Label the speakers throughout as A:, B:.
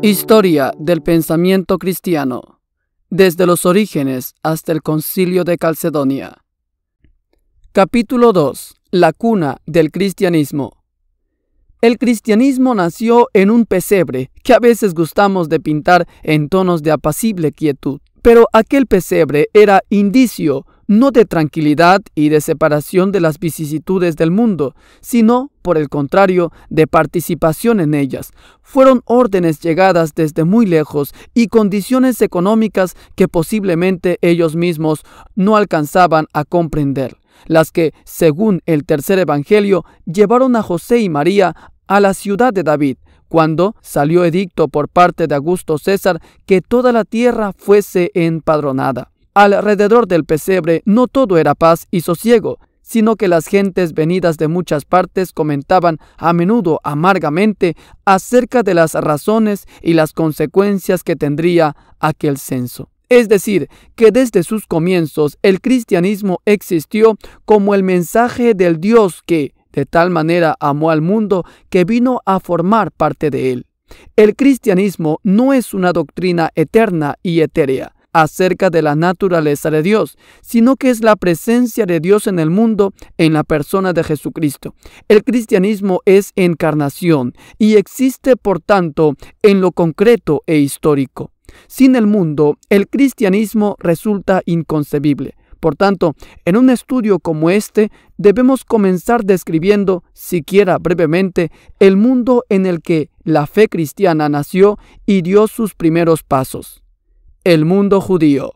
A: Historia del pensamiento cristiano, desde los orígenes hasta el concilio de Calcedonia. Capítulo 2. La cuna del cristianismo. El cristianismo nació en un pesebre que a veces gustamos de pintar en tonos de apacible quietud, pero aquel pesebre era indicio no de tranquilidad y de separación de las vicisitudes del mundo, sino, por el contrario, de participación en ellas. Fueron órdenes llegadas desde muy lejos y condiciones económicas que posiblemente ellos mismos no alcanzaban a comprender, las que, según el tercer Evangelio, llevaron a José y María a la ciudad de David, cuando salió edicto por parte de Augusto César que toda la tierra fuese empadronada. Alrededor del pesebre no todo era paz y sosiego, sino que las gentes venidas de muchas partes comentaban a menudo amargamente acerca de las razones y las consecuencias que tendría aquel censo. Es decir, que desde sus comienzos el cristianismo existió como el mensaje del Dios que, de tal manera, amó al mundo que vino a formar parte de él. El cristianismo no es una doctrina eterna y etérea, acerca de la naturaleza de Dios, sino que es la presencia de Dios en el mundo en la persona de Jesucristo. El cristianismo es encarnación y existe por tanto en lo concreto e histórico. Sin el mundo, el cristianismo resulta inconcebible. Por tanto, en un estudio como este, debemos comenzar describiendo, siquiera brevemente, el mundo en el que la fe cristiana nació y dio sus primeros pasos el mundo judío.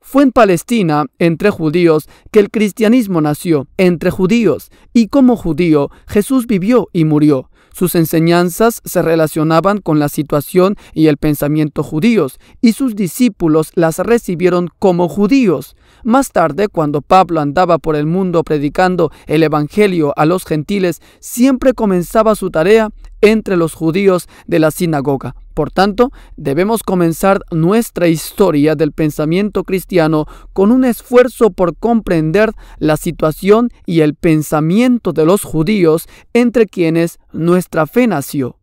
A: Fue en Palestina, entre judíos, que el cristianismo nació, entre judíos, y como judío Jesús vivió y murió. Sus enseñanzas se relacionaban con la situación y el pensamiento judíos, y sus discípulos las recibieron como judíos. Más tarde, cuando Pablo andaba por el mundo predicando el Evangelio a los gentiles, siempre comenzaba su tarea entre los judíos de la sinagoga. Por tanto, debemos comenzar nuestra historia del pensamiento cristiano con un esfuerzo por comprender la situación y el pensamiento de los judíos entre quienes nuestra fe nació.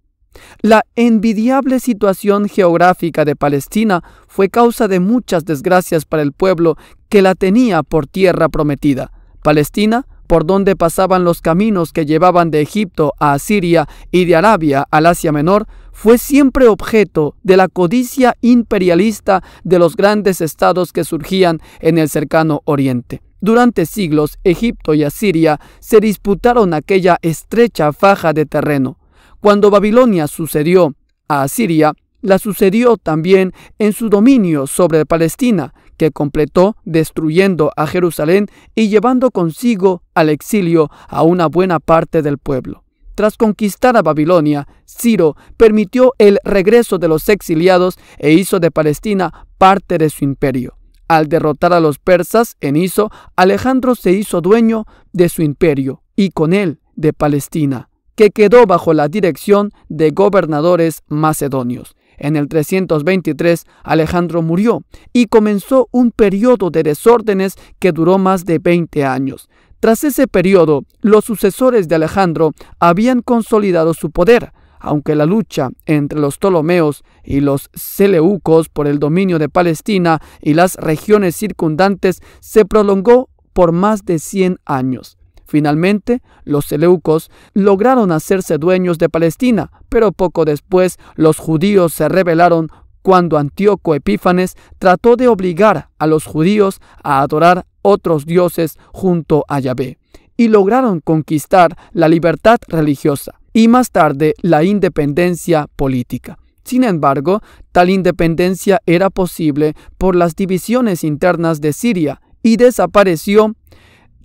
A: La envidiable situación geográfica de Palestina fue causa de muchas desgracias para el pueblo que la tenía por tierra prometida. Palestina por donde pasaban los caminos que llevaban de Egipto a Asiria y de Arabia al Asia Menor, fue siempre objeto de la codicia imperialista de los grandes estados que surgían en el cercano Oriente. Durante siglos, Egipto y Asiria se disputaron aquella estrecha faja de terreno. Cuando Babilonia sucedió a Asiria, la sucedió también en su dominio sobre Palestina, completó destruyendo a Jerusalén y llevando consigo al exilio a una buena parte del pueblo. Tras conquistar a Babilonia, Ciro permitió el regreso de los exiliados e hizo de Palestina parte de su imperio. Al derrotar a los persas en Iso, Alejandro se hizo dueño de su imperio y con él de Palestina, que quedó bajo la dirección de gobernadores macedonios. En el 323 Alejandro murió y comenzó un periodo de desórdenes que duró más de 20 años. Tras ese periodo, los sucesores de Alejandro habían consolidado su poder, aunque la lucha entre los Ptolomeos y los Seleucos por el dominio de Palestina y las regiones circundantes se prolongó por más de 100 años. Finalmente, los seleucos lograron hacerse dueños de Palestina, pero poco después los judíos se rebelaron cuando Antíoco Epífanes trató de obligar a los judíos a adorar otros dioses junto a Yahvé, y lograron conquistar la libertad religiosa y más tarde la independencia política. Sin embargo, tal independencia era posible por las divisiones internas de Siria y desapareció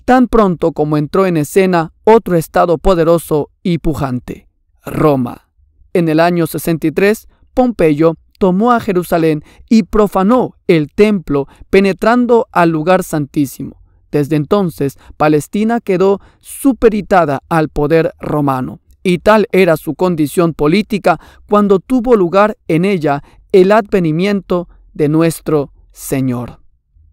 A: tan pronto como entró en escena otro estado poderoso y pujante, Roma. En el año 63, Pompeyo tomó a Jerusalén y profanó el templo, penetrando al lugar santísimo. Desde entonces, Palestina quedó superitada al poder romano, y tal era su condición política cuando tuvo lugar en ella el advenimiento de nuestro Señor.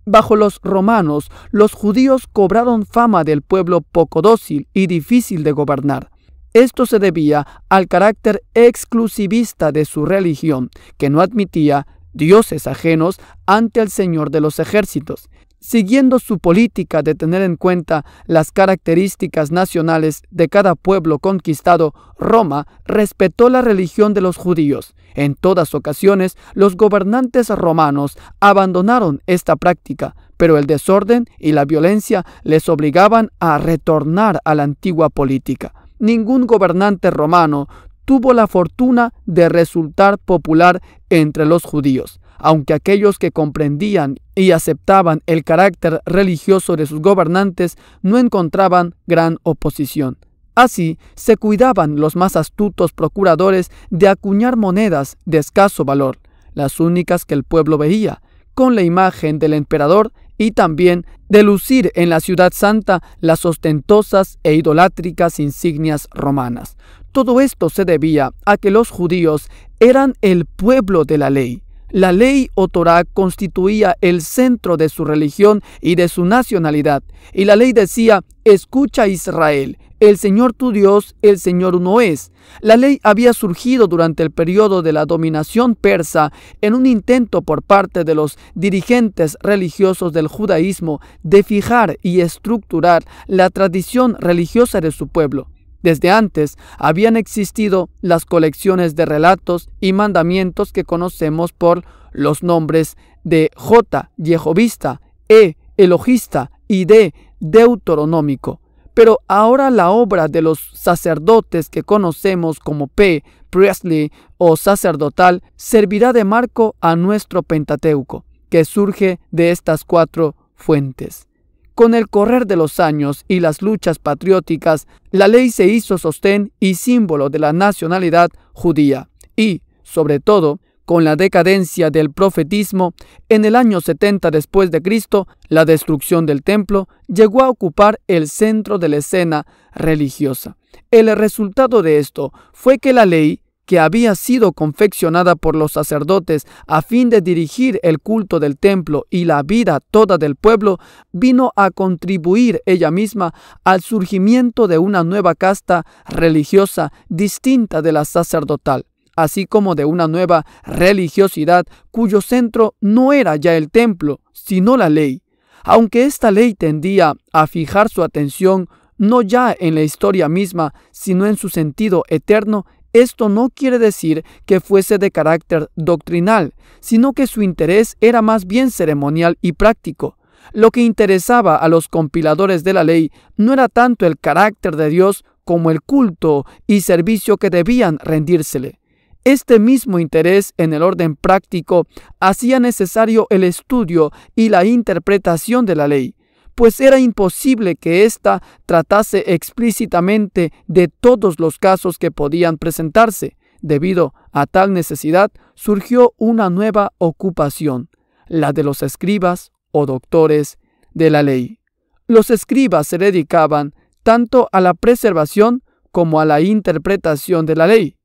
A: Bajo los romanos, los judíos cobraron fama del pueblo poco dócil y difícil de gobernar. Esto se debía al carácter exclusivista de su religión, que no admitía dioses ajenos ante el Señor de los ejércitos siguiendo su política de tener en cuenta las características nacionales de cada pueblo conquistado, Roma respetó la religión de los judíos. En todas ocasiones, los gobernantes romanos abandonaron esta práctica, pero el desorden y la violencia les obligaban a retornar a la antigua política. Ningún gobernante romano tuvo la fortuna de resultar popular entre los judíos aunque aquellos que comprendían y aceptaban el carácter religioso de sus gobernantes no encontraban gran oposición. Así se cuidaban los más astutos procuradores de acuñar monedas de escaso valor, las únicas que el pueblo veía, con la imagen del emperador y también de lucir en la ciudad santa las ostentosas e idolátricas insignias romanas. Todo esto se debía a que los judíos eran el pueblo de la ley la ley o Torah constituía el centro de su religión y de su nacionalidad. Y la ley decía, escucha Israel, el Señor tu Dios, el Señor uno es. La ley había surgido durante el periodo de la dominación persa en un intento por parte de los dirigentes religiosos del judaísmo de fijar y estructurar la tradición religiosa de su pueblo. Desde antes habían existido las colecciones de relatos y mandamientos que conocemos por los nombres de J, Jehovista, E, Elogista y D, Deuteronómico. Pero ahora la obra de los sacerdotes que conocemos como P, Priestly o sacerdotal servirá de marco a nuestro Pentateuco, que surge de estas cuatro fuentes. Con el correr de los años y las luchas patrióticas, la ley se hizo sostén y símbolo de la nacionalidad judía y, sobre todo, con la decadencia del profetismo, en el año 70 después de Cristo, la destrucción del templo llegó a ocupar el centro de la escena religiosa. El resultado de esto fue que la ley que había sido confeccionada por los sacerdotes a fin de dirigir el culto del templo y la vida toda del pueblo, vino a contribuir ella misma al surgimiento de una nueva casta religiosa distinta de la sacerdotal así como de una nueva religiosidad cuyo centro no era ya el templo, sino la ley. Aunque esta ley tendía a fijar su atención no ya en la historia misma, sino en su sentido eterno, esto no quiere decir que fuese de carácter doctrinal, sino que su interés era más bien ceremonial y práctico. Lo que interesaba a los compiladores de la ley no era tanto el carácter de Dios como el culto y servicio que debían rendírsele. Este mismo interés en el orden práctico hacía necesario el estudio y la interpretación de la ley pues era imposible que ésta tratase explícitamente de todos los casos que podían presentarse. Debido a tal necesidad surgió una nueva ocupación, la de los escribas o doctores de la ley. Los escribas se dedicaban tanto a la preservación como a la interpretación de la ley,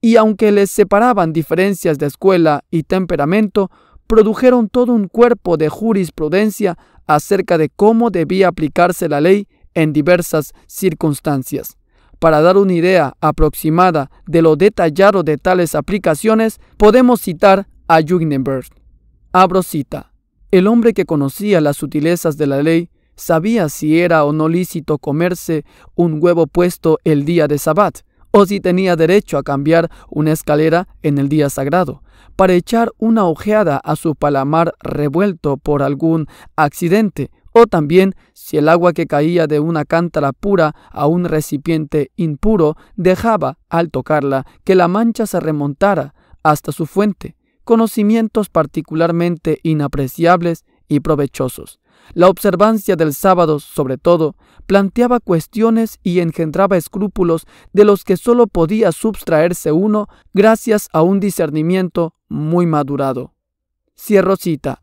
A: y aunque les separaban diferencias de escuela y temperamento, produjeron todo un cuerpo de jurisprudencia acerca de cómo debía aplicarse la ley en diversas circunstancias. Para dar una idea aproximada de lo detallado de tales aplicaciones, podemos citar a Jugnenberg. Abro cita. El hombre que conocía las sutilezas de la ley sabía si era o no lícito comerse un huevo puesto el día de Sabbat, o si tenía derecho a cambiar una escalera en el día sagrado, para echar una ojeada a su palamar revuelto por algún accidente o también si el agua que caía de una cántara pura a un recipiente impuro dejaba, al tocarla, que la mancha se remontara hasta su fuente, conocimientos particularmente inapreciables y provechosos. La observancia del sábado, sobre todo, planteaba cuestiones y engendraba escrúpulos de los que sólo podía sustraerse uno gracias a un discernimiento muy madurado. Cierro cita.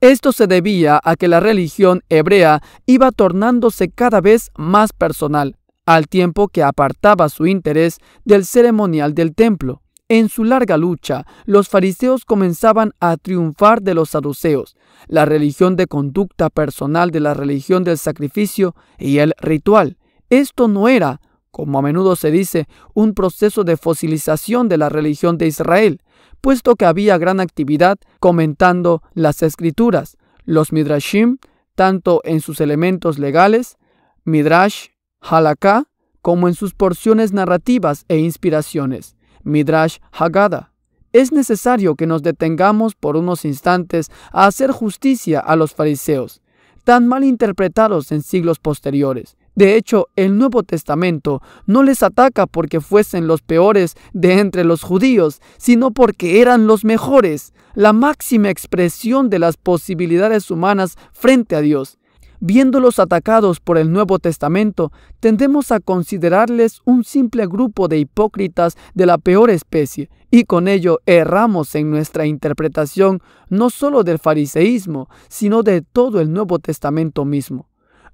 A: Esto se debía a que la religión hebrea iba tornándose cada vez más personal, al tiempo que apartaba su interés del ceremonial del templo. En su larga lucha, los fariseos comenzaban a triunfar de los saduceos, la religión de conducta personal de la religión del sacrificio y el ritual. Esto no era, como a menudo se dice, un proceso de fosilización de la religión de Israel, puesto que había gran actividad comentando las escrituras, los midrashim, tanto en sus elementos legales, midrash, halaká, como en sus porciones narrativas e inspiraciones. Midrash Haggadah. Es necesario que nos detengamos por unos instantes a hacer justicia a los fariseos, tan mal interpretados en siglos posteriores. De hecho, el Nuevo Testamento no les ataca porque fuesen los peores de entre los judíos, sino porque eran los mejores, la máxima expresión de las posibilidades humanas frente a Dios. Viéndolos atacados por el Nuevo Testamento, tendemos a considerarles un simple grupo de hipócritas de la peor especie, y con ello erramos en nuestra interpretación no solo del fariseísmo, sino de todo el Nuevo Testamento mismo.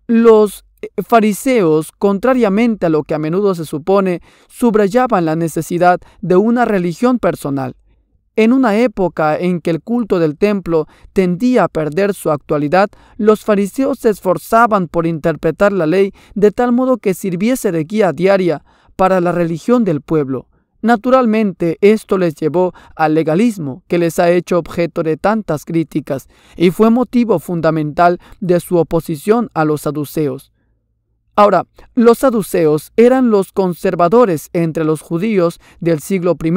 A: Los eh, fariseos, contrariamente a lo que a menudo se supone, subrayaban la necesidad de una religión personal en una época en que el culto del templo tendía a perder su actualidad, los fariseos se esforzaban por interpretar la ley de tal modo que sirviese de guía diaria para la religión del pueblo. Naturalmente, esto les llevó al legalismo que les ha hecho objeto de tantas críticas y fue motivo fundamental de su oposición a los saduceos. Ahora, los saduceos eran los conservadores entre los judíos del siglo I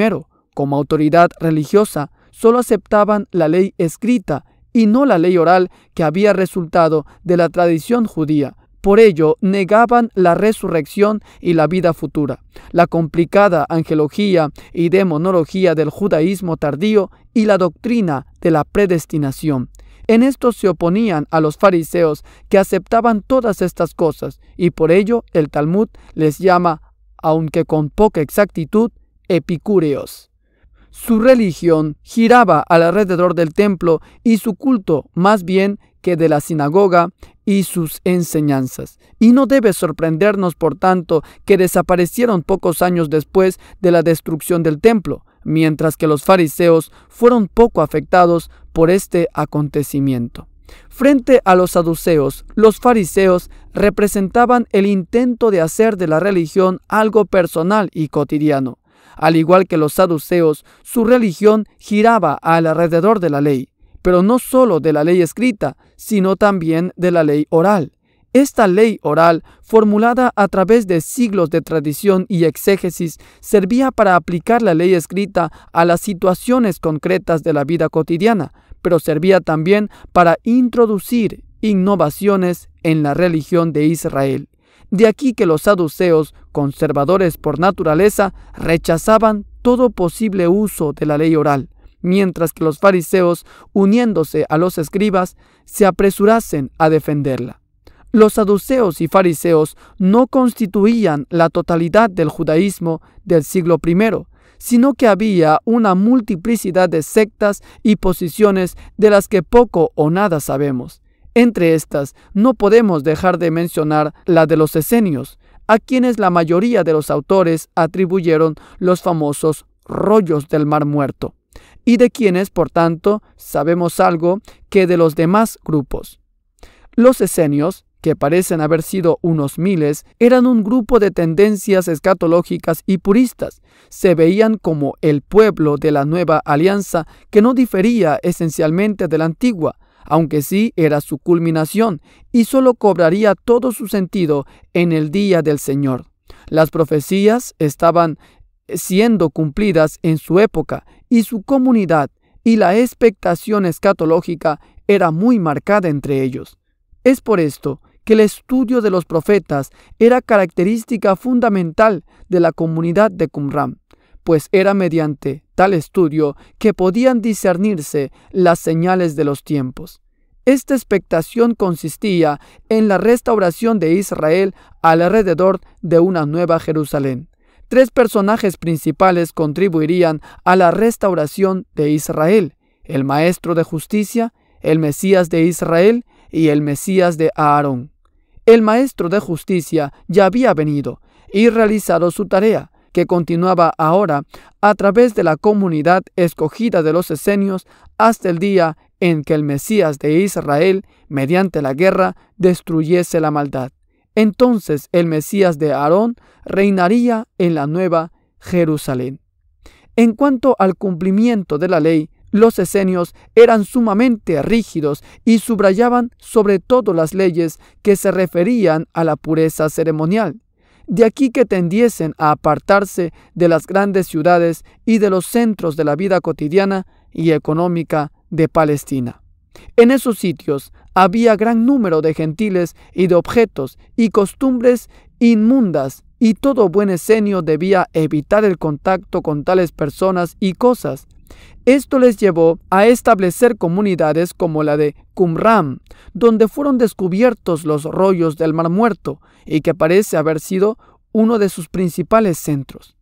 A: como autoridad religiosa, solo aceptaban la ley escrita y no la ley oral que había resultado de la tradición judía. Por ello, negaban la resurrección y la vida futura. La complicada angelología y demonología del judaísmo tardío y la doctrina de la predestinación. En esto se oponían a los fariseos que aceptaban todas estas cosas y por ello el Talmud les llama, aunque con poca exactitud, epicúreos. Su religión giraba alrededor del templo y su culto más bien que de la sinagoga y sus enseñanzas. Y no debe sorprendernos, por tanto, que desaparecieron pocos años después de la destrucción del templo, mientras que los fariseos fueron poco afectados por este acontecimiento. Frente a los saduceos, los fariseos representaban el intento de hacer de la religión algo personal y cotidiano. Al igual que los saduceos, su religión giraba alrededor de la ley, pero no solo de la ley escrita, sino también de la ley oral. Esta ley oral, formulada a través de siglos de tradición y exégesis, servía para aplicar la ley escrita a las situaciones concretas de la vida cotidiana, pero servía también para introducir innovaciones en la religión de Israel. De aquí que los saduceos, conservadores por naturaleza, rechazaban todo posible uso de la ley oral, mientras que los fariseos, uniéndose a los escribas, se apresurasen a defenderla. Los saduceos y fariseos no constituían la totalidad del judaísmo del siglo I, sino que había una multiplicidad de sectas y posiciones de las que poco o nada sabemos. Entre estas, no podemos dejar de mencionar la de los esenios, a quienes la mayoría de los autores atribuyeron los famosos rollos del mar muerto, y de quienes, por tanto, sabemos algo que de los demás grupos. Los esenios, que parecen haber sido unos miles, eran un grupo de tendencias escatológicas y puristas. Se veían como el pueblo de la nueva alianza que no difería esencialmente de la antigua, aunque sí era su culminación, y solo cobraría todo su sentido en el día del Señor. Las profecías estaban eh, siendo cumplidas en su época y su comunidad, y la expectación escatológica era muy marcada entre ellos. Es por esto que el estudio de los profetas era característica fundamental de la comunidad de Qumran, pues era mediante tal estudio que podían discernirse las señales de los tiempos. Esta expectación consistía en la restauración de Israel alrededor de una nueva Jerusalén. Tres personajes principales contribuirían a la restauración de Israel, el Maestro de Justicia, el Mesías de Israel y el Mesías de Aarón. El Maestro de Justicia ya había venido y realizado su tarea, que continuaba ahora a través de la comunidad escogida de los esenios hasta el día en que el Mesías de Israel, mediante la guerra, destruyese la maldad. Entonces el Mesías de Aarón reinaría en la nueva Jerusalén. En cuanto al cumplimiento de la ley, los esenios eran sumamente rígidos y subrayaban sobre todo las leyes que se referían a la pureza ceremonial. De aquí que tendiesen a apartarse de las grandes ciudades y de los centros de la vida cotidiana y económica de Palestina. En esos sitios había gran número de gentiles y de objetos y costumbres inmundas, y todo buen esenio debía evitar el contacto con tales personas y cosas, esto les llevó a establecer comunidades como la de Qumram, donde fueron descubiertos los rollos del Mar Muerto y que parece haber sido uno de sus principales centros.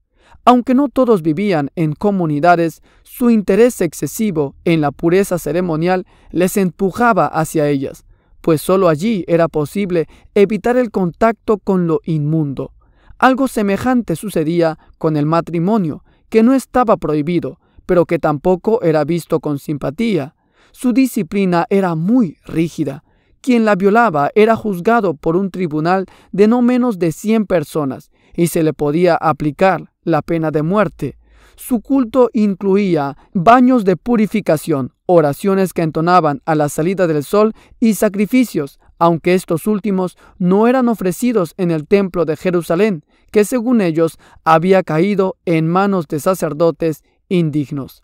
A: Aunque no todos vivían en comunidades, su interés excesivo en la pureza ceremonial les empujaba hacia ellas, pues sólo allí era posible evitar el contacto con lo inmundo. Algo semejante sucedía con el matrimonio, que no estaba prohibido, pero que tampoco era visto con simpatía. Su disciplina era muy rígida. Quien la violaba era juzgado por un tribunal de no menos de 100 personas y se le podía aplicar la pena de muerte. Su culto incluía baños de purificación, oraciones que entonaban a la salida del sol y sacrificios, aunque estos últimos no eran ofrecidos en el templo de Jerusalén, que según ellos había caído en manos de sacerdotes indignos.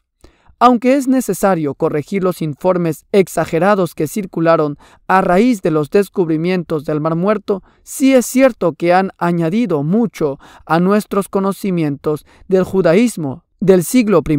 A: Aunque es necesario corregir los informes exagerados que circularon a raíz de los descubrimientos del Mar Muerto, sí es cierto que han añadido mucho a nuestros conocimientos del judaísmo del siglo I.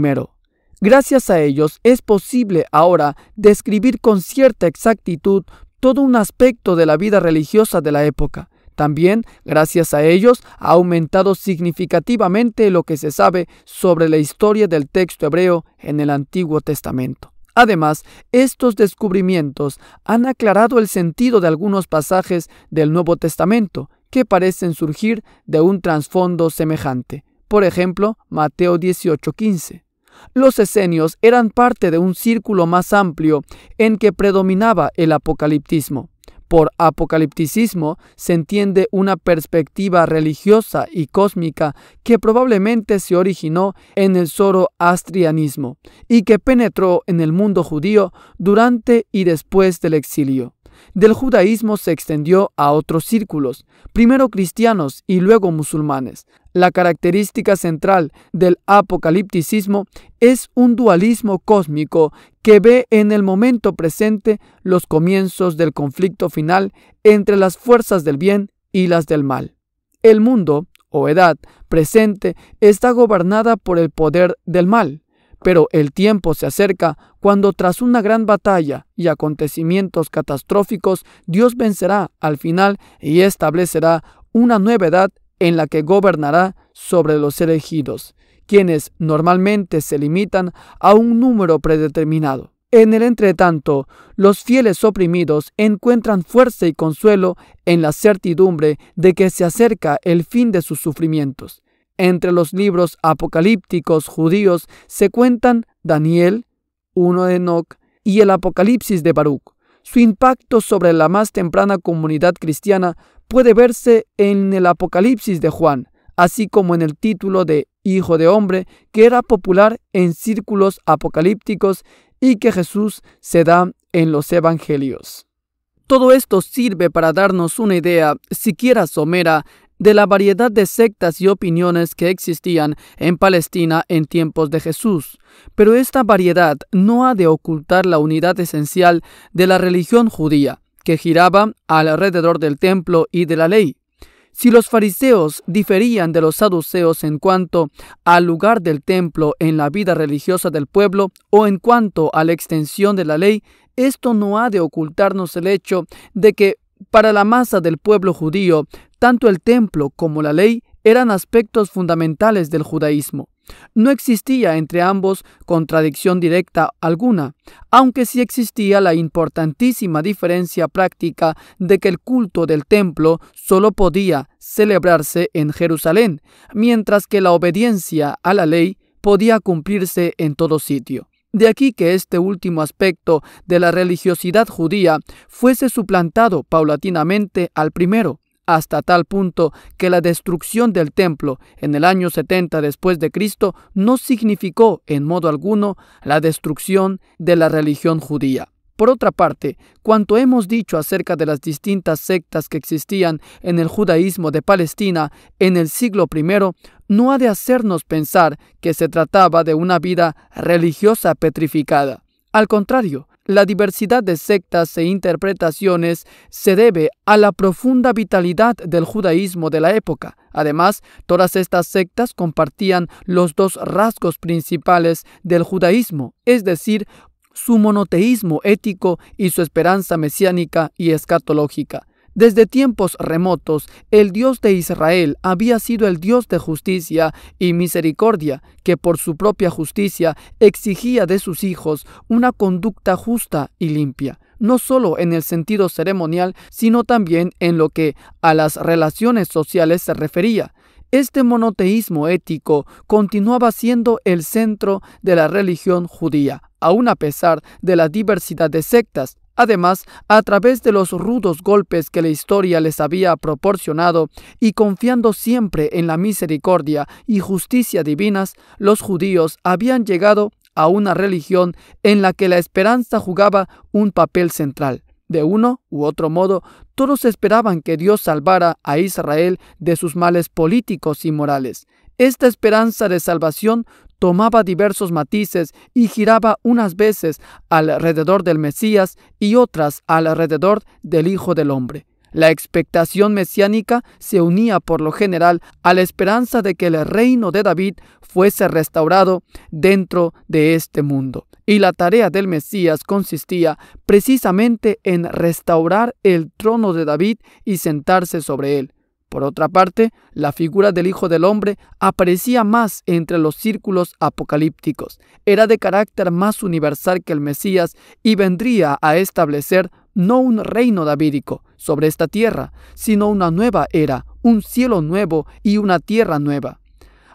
A: Gracias a ellos es posible ahora describir con cierta exactitud todo un aspecto de la vida religiosa de la época, también, gracias a ellos, ha aumentado significativamente lo que se sabe sobre la historia del texto hebreo en el Antiguo Testamento. Además, estos descubrimientos han aclarado el sentido de algunos pasajes del Nuevo Testamento que parecen surgir de un trasfondo semejante. Por ejemplo, Mateo 18:15. Los esenios eran parte de un círculo más amplio en que predominaba el apocaliptismo. Por apocalipticismo se entiende una perspectiva religiosa y cósmica que probablemente se originó en el zoroastrianismo y que penetró en el mundo judío durante y después del exilio. Del judaísmo se extendió a otros círculos, primero cristianos y luego musulmanes. La característica central del apocalipticismo es un dualismo cósmico que ve en el momento presente los comienzos del conflicto final entre las fuerzas del bien y las del mal. El mundo, o edad presente, está gobernada por el poder del mal, pero el tiempo se acerca cuando tras una gran batalla y acontecimientos catastróficos, Dios vencerá al final y establecerá una nueva edad en la que gobernará sobre los elegidos quienes normalmente se limitan a un número predeterminado. En el entretanto, los fieles oprimidos encuentran fuerza y consuelo en la certidumbre de que se acerca el fin de sus sufrimientos. Entre los libros apocalípticos judíos se cuentan Daniel, uno de Enoch y el Apocalipsis de Baruch. Su impacto sobre la más temprana comunidad cristiana puede verse en el Apocalipsis de Juan, así como en el título de hijo de hombre, que era popular en círculos apocalípticos y que Jesús se da en los evangelios. Todo esto sirve para darnos una idea, siquiera somera, de la variedad de sectas y opiniones que existían en Palestina en tiempos de Jesús. Pero esta variedad no ha de ocultar la unidad esencial de la religión judía, que giraba alrededor del templo y de la ley. Si los fariseos diferían de los saduceos en cuanto al lugar del templo en la vida religiosa del pueblo o en cuanto a la extensión de la ley, esto no ha de ocultarnos el hecho de que para la masa del pueblo judío, tanto el templo como la ley eran aspectos fundamentales del judaísmo. No existía entre ambos contradicción directa alguna, aunque sí existía la importantísima diferencia práctica de que el culto del templo solo podía celebrarse en Jerusalén, mientras que la obediencia a la ley podía cumplirse en todo sitio. De aquí que este último aspecto de la religiosidad judía fuese suplantado paulatinamente al primero, hasta tal punto que la destrucción del templo en el año 70 después de Cristo no significó en modo alguno la destrucción de la religión judía. Por otra parte, cuanto hemos dicho acerca de las distintas sectas que existían en el judaísmo de Palestina en el siglo I no ha de hacernos pensar que se trataba de una vida religiosa petrificada. Al contrario, la diversidad de sectas e interpretaciones se debe a la profunda vitalidad del judaísmo de la época. Además, todas estas sectas compartían los dos rasgos principales del judaísmo, es decir, su monoteísmo ético y su esperanza mesiánica y escatológica. Desde tiempos remotos, el Dios de Israel había sido el Dios de justicia y misericordia, que por su propia justicia exigía de sus hijos una conducta justa y limpia, no solo en el sentido ceremonial, sino también en lo que a las relaciones sociales se refería. Este monoteísmo ético continuaba siendo el centro de la religión judía, aun a pesar de la diversidad de sectas, Además, a través de los rudos golpes que la historia les había proporcionado y confiando siempre en la misericordia y justicia divinas, los judíos habían llegado a una religión en la que la esperanza jugaba un papel central. De uno u otro modo, todos esperaban que Dios salvara a Israel de sus males políticos y morales. Esta esperanza de salvación tomaba diversos matices y giraba unas veces alrededor del Mesías y otras alrededor del Hijo del Hombre. La expectación mesiánica se unía por lo general a la esperanza de que el reino de David fuese restaurado dentro de este mundo. Y la tarea del Mesías consistía precisamente en restaurar el trono de David y sentarse sobre él. Por otra parte, la figura del Hijo del Hombre aparecía más entre los círculos apocalípticos, era de carácter más universal que el Mesías y vendría a establecer no un reino davídico sobre esta tierra, sino una nueva era, un cielo nuevo y una tierra nueva.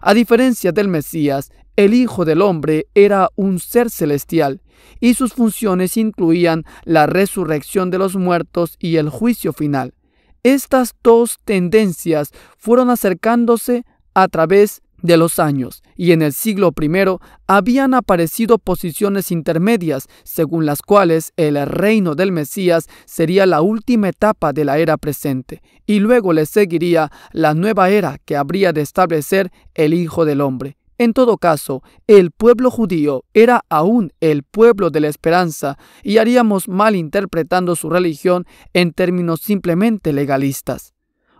A: A diferencia del Mesías, el Hijo del Hombre era un ser celestial, y sus funciones incluían la resurrección de los muertos y el juicio final. Estas dos tendencias fueron acercándose a través de los años y en el siglo I habían aparecido posiciones intermedias según las cuales el reino del Mesías sería la última etapa de la era presente y luego le seguiría la nueva era que habría de establecer el Hijo del Hombre. En todo caso, el pueblo judío era aún el pueblo de la esperanza y haríamos mal interpretando su religión en términos simplemente legalistas.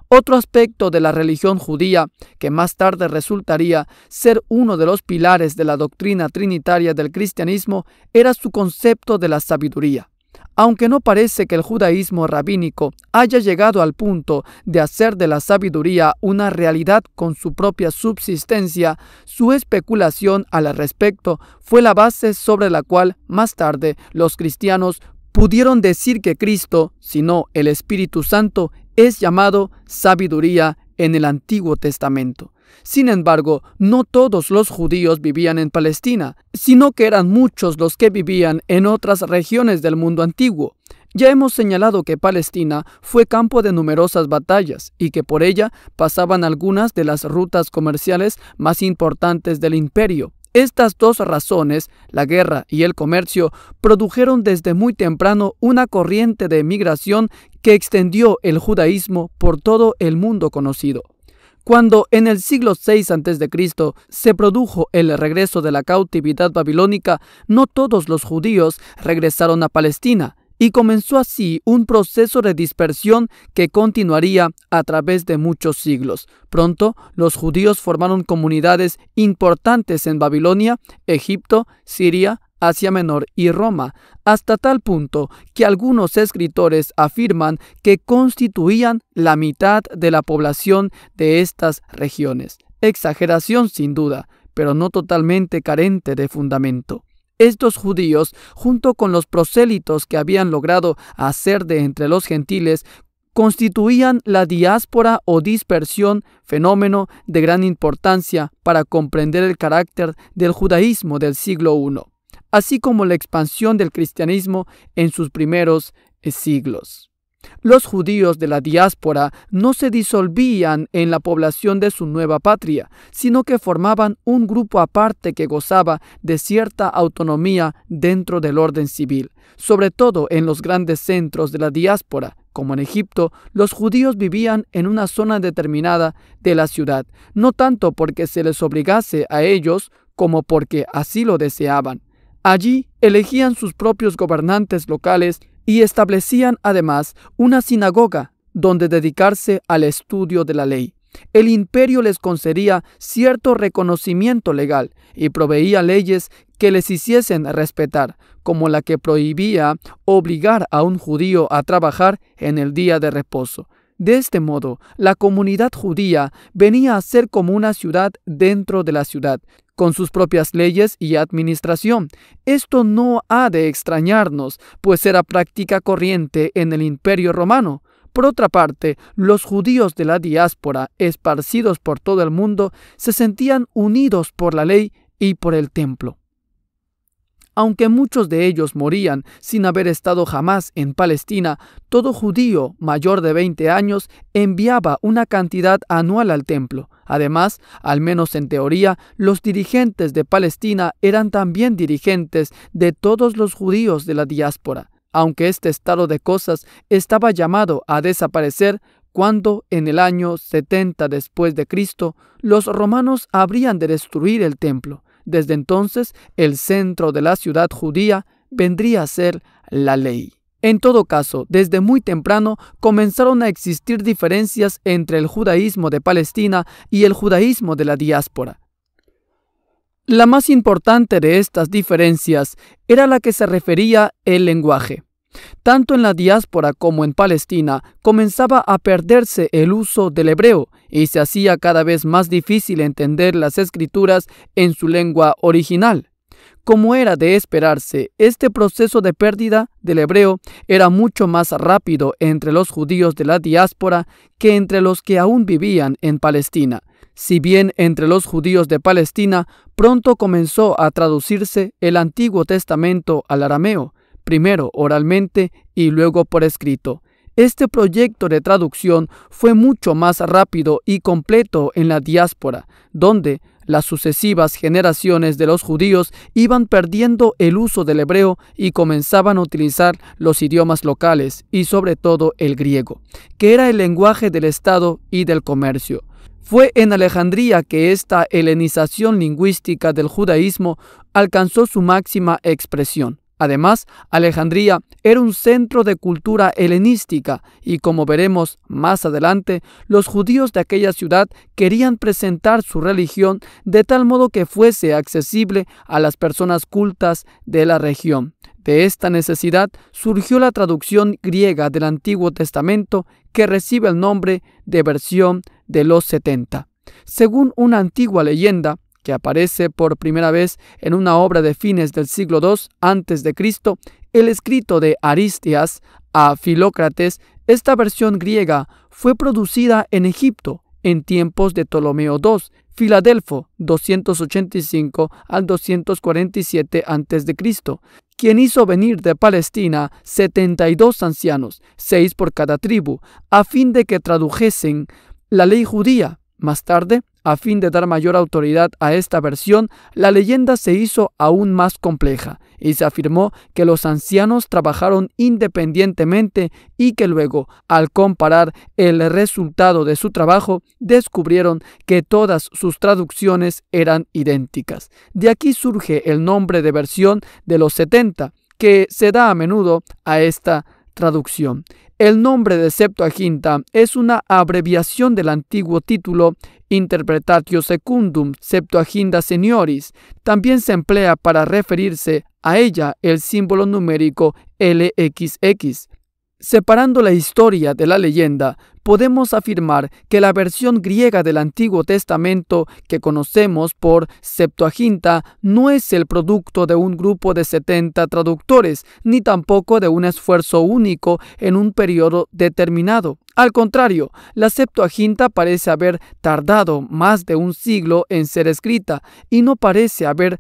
A: Otro aspecto de la religión judía, que más tarde resultaría ser uno de los pilares de la doctrina trinitaria del cristianismo, era su concepto de la sabiduría. Aunque no parece que el judaísmo rabínico haya llegado al punto de hacer de la sabiduría una realidad con su propia subsistencia, su especulación al respecto fue la base sobre la cual más tarde los cristianos pudieron decir que Cristo, sino el Espíritu Santo, es llamado sabiduría en el Antiguo Testamento. Sin embargo, no todos los judíos vivían en Palestina, sino que eran muchos los que vivían en otras regiones del mundo antiguo. Ya hemos señalado que Palestina fue campo de numerosas batallas y que por ella pasaban algunas de las rutas comerciales más importantes del imperio. Estas dos razones, la guerra y el comercio, produjeron desde muy temprano una corriente de emigración que extendió el judaísmo por todo el mundo conocido. Cuando en el siglo VI a.C. se produjo el regreso de la cautividad babilónica, no todos los judíos regresaron a Palestina, y comenzó así un proceso de dispersión que continuaría a través de muchos siglos. Pronto, los judíos formaron comunidades importantes en Babilonia, Egipto, Siria, Asia Menor y Roma, hasta tal punto que algunos escritores afirman que constituían la mitad de la población de estas regiones. Exageración sin duda, pero no totalmente carente de fundamento. Estos judíos, junto con los prosélitos que habían logrado hacer de entre los gentiles, constituían la diáspora o dispersión, fenómeno de gran importancia para comprender el carácter del judaísmo del siglo I así como la expansión del cristianismo en sus primeros eh, siglos. Los judíos de la diáspora no se disolvían en la población de su nueva patria, sino que formaban un grupo aparte que gozaba de cierta autonomía dentro del orden civil. Sobre todo en los grandes centros de la diáspora, como en Egipto, los judíos vivían en una zona determinada de la ciudad, no tanto porque se les obligase a ellos como porque así lo deseaban. Allí elegían sus propios gobernantes locales y establecían además una sinagoga donde dedicarse al estudio de la ley. El imperio les concedía cierto reconocimiento legal y proveía leyes que les hiciesen respetar, como la que prohibía obligar a un judío a trabajar en el día de reposo. De este modo, la comunidad judía venía a ser como una ciudad dentro de la ciudad, con sus propias leyes y administración. Esto no ha de extrañarnos, pues era práctica corriente en el imperio romano. Por otra parte, los judíos de la diáspora, esparcidos por todo el mundo, se sentían unidos por la ley y por el templo. Aunque muchos de ellos morían sin haber estado jamás en Palestina, todo judío mayor de 20 años enviaba una cantidad anual al templo. Además, al menos en teoría, los dirigentes de Palestina eran también dirigentes de todos los judíos de la diáspora, aunque este estado de cosas estaba llamado a desaparecer cuando en el año 70 después de Cristo los romanos habrían de destruir el templo. Desde entonces, el centro de la ciudad judía vendría a ser la ley. En todo caso, desde muy temprano comenzaron a existir diferencias entre el judaísmo de Palestina y el judaísmo de la diáspora. La más importante de estas diferencias era la que se refería el lenguaje. Tanto en la diáspora como en Palestina comenzaba a perderse el uso del hebreo, y se hacía cada vez más difícil entender las escrituras en su lengua original. Como era de esperarse, este proceso de pérdida del hebreo era mucho más rápido entre los judíos de la diáspora que entre los que aún vivían en Palestina. Si bien entre los judíos de Palestina pronto comenzó a traducirse el Antiguo Testamento al arameo, primero oralmente y luego por escrito, este proyecto de traducción fue mucho más rápido y completo en la diáspora, donde las sucesivas generaciones de los judíos iban perdiendo el uso del hebreo y comenzaban a utilizar los idiomas locales y sobre todo el griego, que era el lenguaje del Estado y del comercio. Fue en Alejandría que esta helenización lingüística del judaísmo alcanzó su máxima expresión. Además, Alejandría era un centro de cultura helenística y como veremos más adelante, los judíos de aquella ciudad querían presentar su religión de tal modo que fuese accesible a las personas cultas de la región. De esta necesidad surgió la traducción griega del Antiguo Testamento que recibe el nombre de versión de los 70. Según una antigua leyenda, que aparece por primera vez en una obra de fines del siglo II a.C., el escrito de Aristias a Filócrates, esta versión griega fue producida en Egipto en tiempos de Ptolomeo II, Filadelfo 285 al 247 a.C., quien hizo venir de Palestina 72 ancianos, seis por cada tribu, a fin de que tradujesen la ley judía. Más tarde, a fin de dar mayor autoridad a esta versión, la leyenda se hizo aún más compleja y se afirmó que los ancianos trabajaron independientemente y que luego, al comparar el resultado de su trabajo, descubrieron que todas sus traducciones eran idénticas. De aquí surge el nombre de versión de los 70, que se da a menudo a esta traducción. El nombre de Septuaginta es una abreviación del antiguo título Interpretatio Secundum Septuaginta Senioris. También se emplea para referirse a ella el símbolo numérico LXX. Separando la historia de la leyenda, podemos afirmar que la versión griega del Antiguo Testamento que conocemos por Septuaginta no es el producto de un grupo de 70 traductores, ni tampoco de un esfuerzo único en un periodo determinado. Al contrario, la Septuaginta parece haber tardado más de un siglo en ser escrita y no parece haber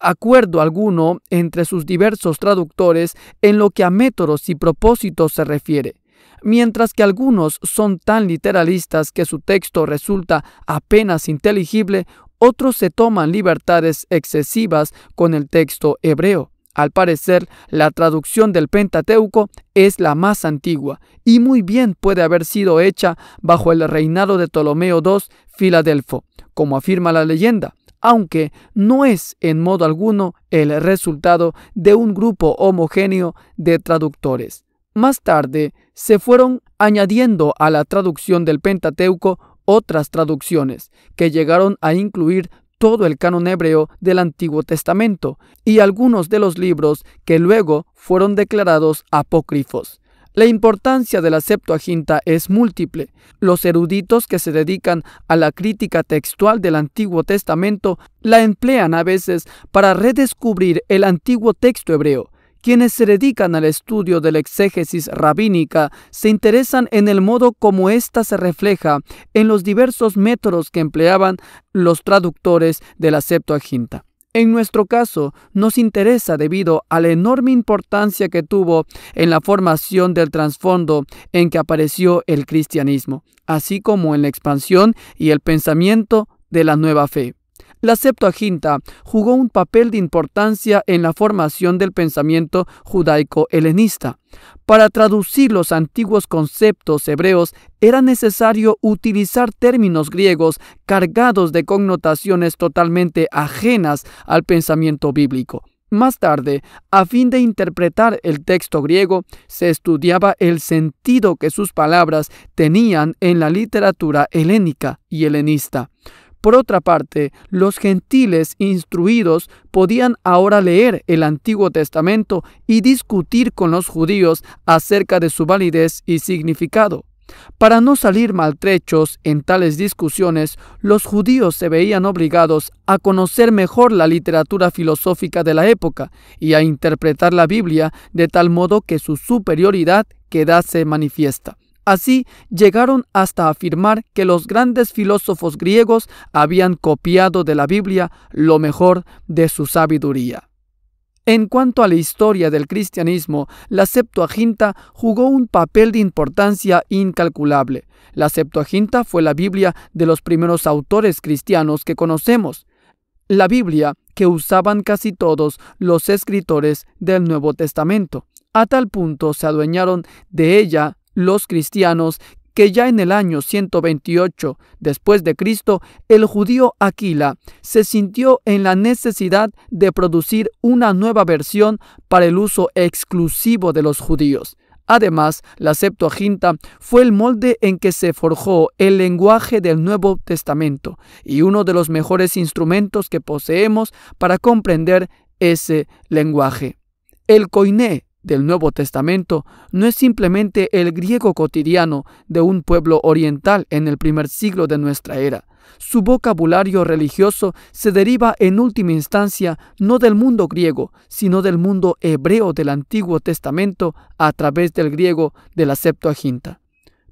A: acuerdo alguno entre sus diversos traductores en lo que a métodos y propósitos se refiere, mientras que algunos son tan literalistas que su texto resulta apenas inteligible, otros se toman libertades excesivas con el texto hebreo. Al parecer, la traducción del Pentateuco es la más antigua y muy bien puede haber sido hecha bajo el reinado de Ptolomeo II Filadelfo, como afirma la leyenda aunque no es en modo alguno el resultado de un grupo homogéneo de traductores. Más tarde se fueron añadiendo a la traducción del Pentateuco otras traducciones, que llegaron a incluir todo el canon hebreo del Antiguo Testamento y algunos de los libros que luego fueron declarados apócrifos. La importancia de la Septuaginta es múltiple. Los eruditos que se dedican a la crítica textual del Antiguo Testamento la emplean a veces para redescubrir el antiguo texto hebreo. Quienes se dedican al estudio de la exégesis rabínica se interesan en el modo como ésta se refleja en los diversos métodos que empleaban los traductores de la Septuaginta. En nuestro caso, nos interesa debido a la enorme importancia que tuvo en la formación del trasfondo en que apareció el cristianismo, así como en la expansión y el pensamiento de la nueva fe. La Septuaginta jugó un papel de importancia en la formación del pensamiento judaico-helenista. Para traducir los antiguos conceptos hebreos era necesario utilizar términos griegos cargados de connotaciones totalmente ajenas al pensamiento bíblico. Más tarde, a fin de interpretar el texto griego, se estudiaba el sentido que sus palabras tenían en la literatura helénica y helenista. Por otra parte, los gentiles instruidos podían ahora leer el Antiguo Testamento y discutir con los judíos acerca de su validez y significado. Para no salir maltrechos en tales discusiones, los judíos se veían obligados a conocer mejor la literatura filosófica de la época y a interpretar la Biblia de tal modo que su superioridad quedase manifiesta. Así llegaron hasta afirmar que los grandes filósofos griegos habían copiado de la Biblia lo mejor de su sabiduría. En cuanto a la historia del cristianismo, la Septuaginta jugó un papel de importancia incalculable. La Septuaginta fue la Biblia de los primeros autores cristianos que conocemos, la Biblia que usaban casi todos los escritores del Nuevo Testamento. A tal punto se adueñaron de ella los cristianos que ya en el año 128 después de Cristo, el judío Aquila se sintió en la necesidad de producir una nueva versión para el uso exclusivo de los judíos. Además, la Septuaginta fue el molde en que se forjó el lenguaje del Nuevo Testamento y uno de los mejores instrumentos que poseemos para comprender ese lenguaje. El koiné del Nuevo Testamento no es simplemente el griego cotidiano de un pueblo oriental en el primer siglo de nuestra era. Su vocabulario religioso se deriva en última instancia no del mundo griego, sino del mundo hebreo del Antiguo Testamento a través del griego de la Septuaginta.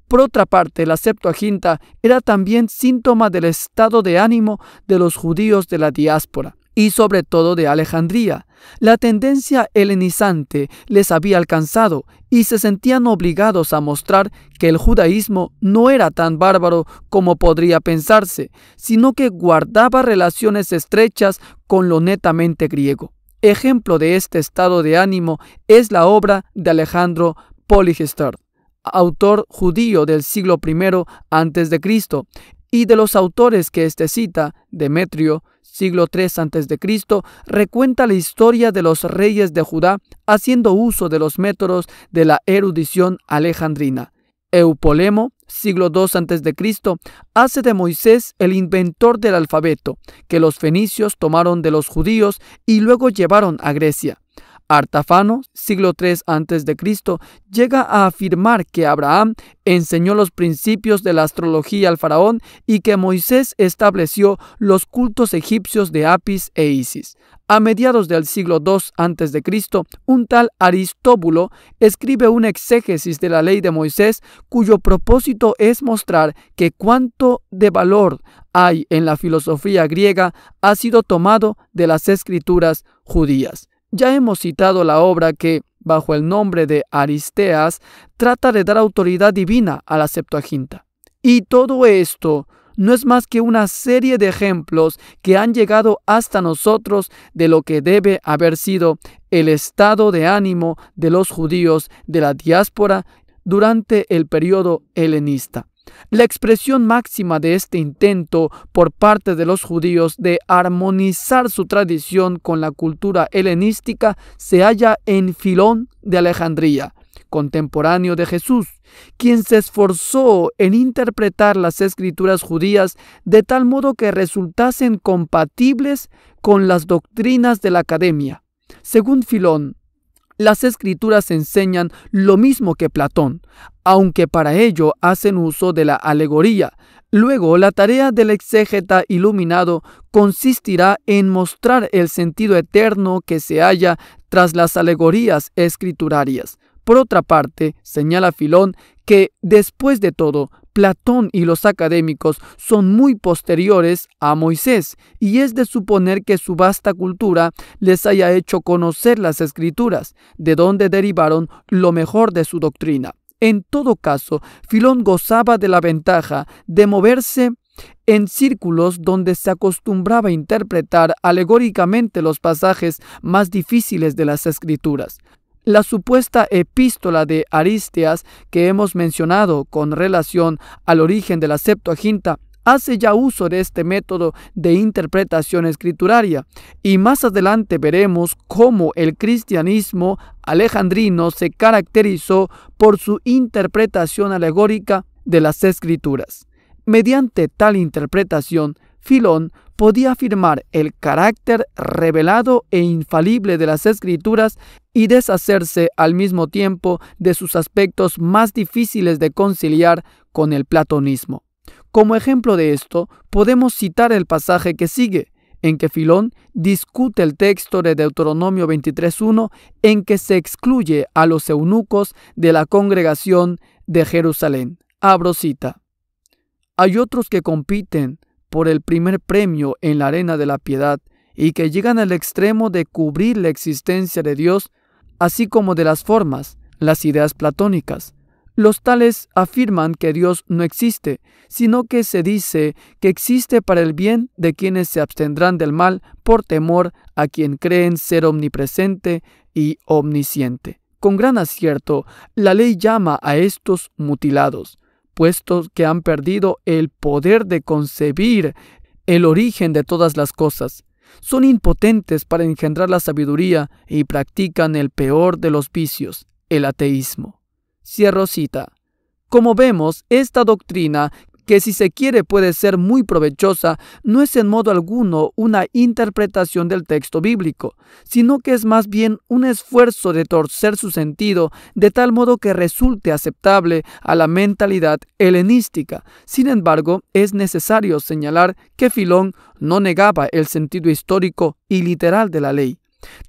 A: Por otra parte, la Septuaginta era también síntoma del estado de ánimo de los judíos de la diáspora y sobre todo de Alejandría. La tendencia helenizante les había alcanzado y se sentían obligados a mostrar que el judaísmo no era tan bárbaro como podría pensarse, sino que guardaba relaciones estrechas con lo netamente griego. Ejemplo de este estado de ánimo es la obra de Alejandro Poligestor autor judío del siglo I a.C., y de los autores que éste cita, Demetrio, siglo III a.C., recuenta la historia de los reyes de Judá haciendo uso de los métodos de la erudición alejandrina. Eupolemo, siglo II a.C., hace de Moisés el inventor del alfabeto, que los fenicios tomaron de los judíos y luego llevaron a Grecia. Artafano, siglo III a.C., llega a afirmar que Abraham enseñó los principios de la astrología al faraón y que Moisés estableció los cultos egipcios de Apis e Isis. A mediados del siglo II a.C., un tal Aristóbulo escribe una exégesis de la ley de Moisés cuyo propósito es mostrar que cuánto de valor hay en la filosofía griega ha sido tomado de las escrituras judías. Ya hemos citado la obra que, bajo el nombre de Aristeas, trata de dar autoridad divina a la Septuaginta. Y todo esto no es más que una serie de ejemplos que han llegado hasta nosotros de lo que debe haber sido el estado de ánimo de los judíos de la diáspora durante el periodo helenista. La expresión máxima de este intento por parte de los judíos de armonizar su tradición con la cultura helenística se halla en Filón de Alejandría, contemporáneo de Jesús, quien se esforzó en interpretar las escrituras judías de tal modo que resultasen compatibles con las doctrinas de la academia. Según Filón, las escrituras enseñan lo mismo que Platón, aunque para ello hacen uso de la alegoría. Luego, la tarea del exégeta iluminado consistirá en mostrar el sentido eterno que se halla tras las alegorías escriturarias. Por otra parte, señala Filón que, después de todo, Platón y los académicos son muy posteriores a Moisés y es de suponer que su vasta cultura les haya hecho conocer las escrituras, de donde derivaron lo mejor de su doctrina. En todo caso, Filón gozaba de la ventaja de moverse en círculos donde se acostumbraba a interpretar alegóricamente los pasajes más difíciles de las escrituras. La supuesta epístola de Aristeas que hemos mencionado con relación al origen de la Septuaginta hace ya uso de este método de interpretación escrituraria y más adelante veremos cómo el cristianismo alejandrino se caracterizó por su interpretación alegórica de las escrituras. Mediante tal interpretación, Filón podía afirmar el carácter revelado e infalible de las escrituras y deshacerse al mismo tiempo de sus aspectos más difíciles de conciliar con el platonismo. Como ejemplo de esto, podemos citar el pasaje que sigue, en que Filón discute el texto de Deuteronomio 23.1 en que se excluye a los eunucos de la congregación de Jerusalén. Abro cita. Hay otros que compiten por el primer premio en la arena de la piedad y que llegan al extremo de cubrir la existencia de Dios, así como de las formas, las ideas platónicas. Los tales afirman que Dios no existe, sino que se dice que existe para el bien de quienes se abstendrán del mal por temor a quien creen ser omnipresente y omnisciente. Con gran acierto, la ley llama a estos mutilados que han perdido el poder de concebir el origen de todas las cosas. Son impotentes para engendrar la sabiduría y practican el peor de los vicios, el ateísmo. Cierro cita. Como vemos, esta doctrina que si se quiere puede ser muy provechosa, no es en modo alguno una interpretación del texto bíblico, sino que es más bien un esfuerzo de torcer su sentido de tal modo que resulte aceptable a la mentalidad helenística. Sin embargo, es necesario señalar que Filón no negaba el sentido histórico y literal de la ley.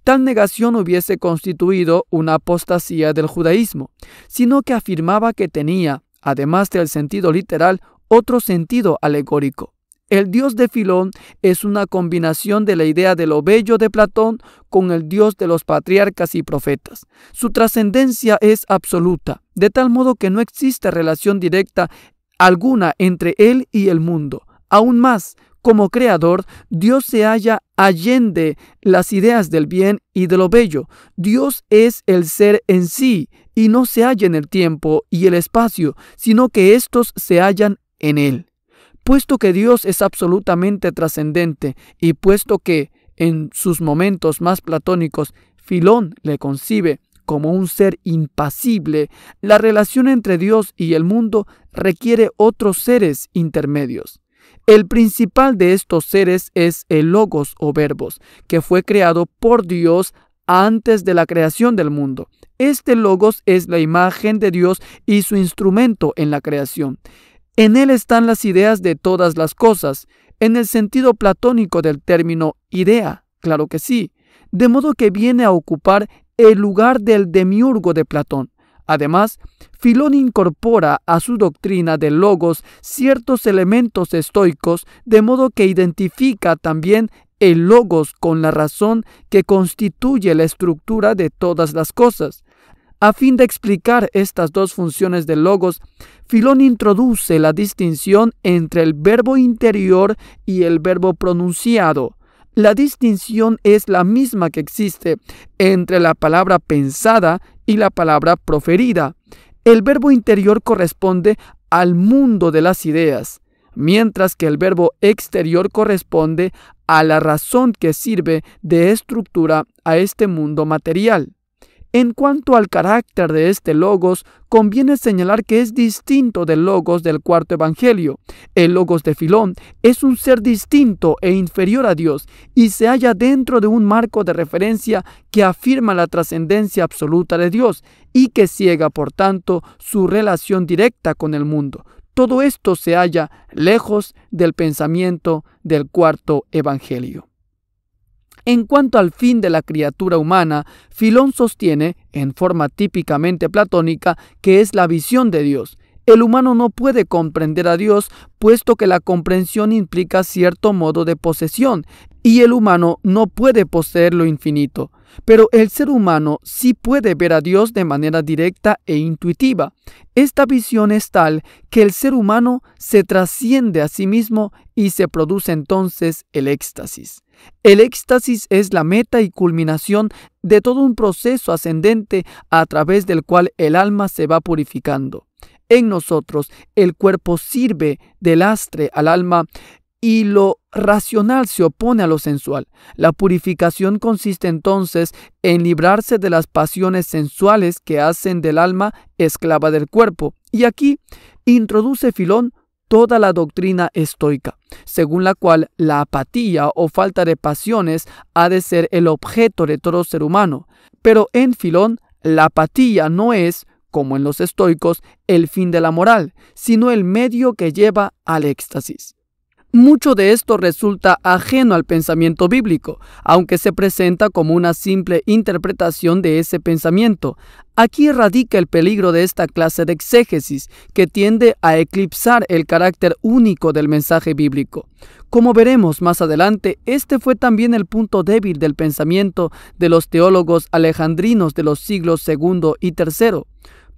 A: Tal negación hubiese constituido una apostasía del judaísmo, sino que afirmaba que tenía, además del sentido literal, otro sentido alegórico. El dios de Filón es una combinación de la idea de lo bello de Platón con el dios de los patriarcas y profetas. Su trascendencia es absoluta, de tal modo que no existe relación directa alguna entre él y el mundo. Aún más, como creador, Dios se halla allende las ideas del bien y de lo bello. Dios es el ser en sí y no se halla en el tiempo y el espacio, sino que estos se hallan en Él. Puesto que Dios es absolutamente trascendente y puesto que en sus momentos más platónicos Filón le concibe como un ser impasible, la relación entre Dios y el mundo requiere otros seres intermedios. El principal de estos seres es el logos o verbos, que fue creado por Dios antes de la creación del mundo. Este logos es la imagen de Dios y su instrumento en la creación. En él están las ideas de todas las cosas, en el sentido platónico del término idea, claro que sí, de modo que viene a ocupar el lugar del demiurgo de Platón. Además, Filón incorpora a su doctrina de logos ciertos elementos estoicos, de modo que identifica también el logos con la razón que constituye la estructura de todas las cosas. A fin de explicar estas dos funciones de logos, Filón introduce la distinción entre el verbo interior y el verbo pronunciado. La distinción es la misma que existe entre la palabra pensada y la palabra proferida. El verbo interior corresponde al mundo de las ideas, mientras que el verbo exterior corresponde a la razón que sirve de estructura a este mundo material. En cuanto al carácter de este logos, conviene señalar que es distinto del logos del cuarto evangelio. El logos de Filón es un ser distinto e inferior a Dios y se halla dentro de un marco de referencia que afirma la trascendencia absoluta de Dios y que ciega, por tanto, su relación directa con el mundo. Todo esto se halla lejos del pensamiento del cuarto evangelio. En cuanto al fin de la criatura humana, Filón sostiene, en forma típicamente platónica, que es la visión de Dios. El humano no puede comprender a Dios, puesto que la comprensión implica cierto modo de posesión, y el humano no puede poseer lo infinito. Pero el ser humano sí puede ver a Dios de manera directa e intuitiva. Esta visión es tal que el ser humano se trasciende a sí mismo y se produce entonces el éxtasis. El éxtasis es la meta y culminación de todo un proceso ascendente a través del cual el alma se va purificando. En nosotros, el cuerpo sirve de lastre al alma y lo racional se opone a lo sensual. La purificación consiste entonces en librarse de las pasiones sensuales que hacen del alma esclava del cuerpo. Y aquí introduce Filón toda la doctrina estoica, según la cual la apatía o falta de pasiones ha de ser el objeto de todo ser humano. Pero en Filón, la apatía no es, como en los estoicos, el fin de la moral, sino el medio que lleva al éxtasis. Mucho de esto resulta ajeno al pensamiento bíblico, aunque se presenta como una simple interpretación de ese pensamiento. Aquí radica el peligro de esta clase de exégesis, que tiende a eclipsar el carácter único del mensaje bíblico. Como veremos más adelante, este fue también el punto débil del pensamiento de los teólogos alejandrinos de los siglos II y III.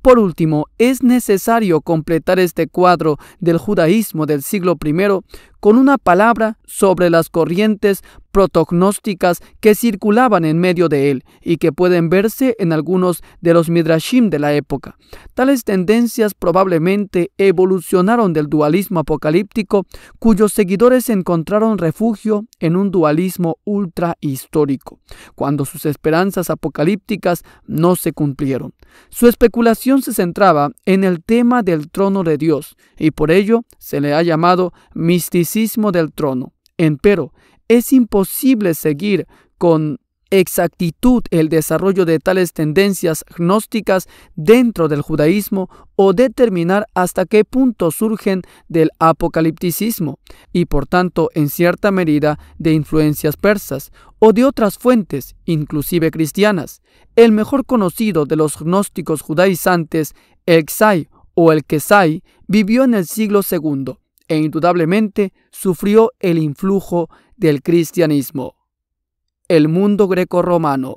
A: Por último, es necesario completar este cuadro del judaísmo del siglo I con una palabra sobre las corrientes protognósticas que circulaban en medio de él y que pueden verse en algunos de los midrashim de la época. Tales tendencias probablemente evolucionaron del dualismo apocalíptico, cuyos seguidores encontraron refugio en un dualismo ultrahistórico, cuando sus esperanzas apocalípticas no se cumplieron. Su especulación se centraba en el tema del trono de Dios, y por ello se le ha llamado misticismo del trono. Empero, es imposible seguir con exactitud el desarrollo de tales tendencias gnósticas dentro del judaísmo o determinar hasta qué punto surgen del apocalipticismo y por tanto en cierta medida de influencias persas o de otras fuentes, inclusive cristianas. El mejor conocido de los gnósticos judaizantes, el Xai o el Kesai, vivió en el siglo II e indudablemente sufrió el influjo del cristianismo. El mundo greco-romano.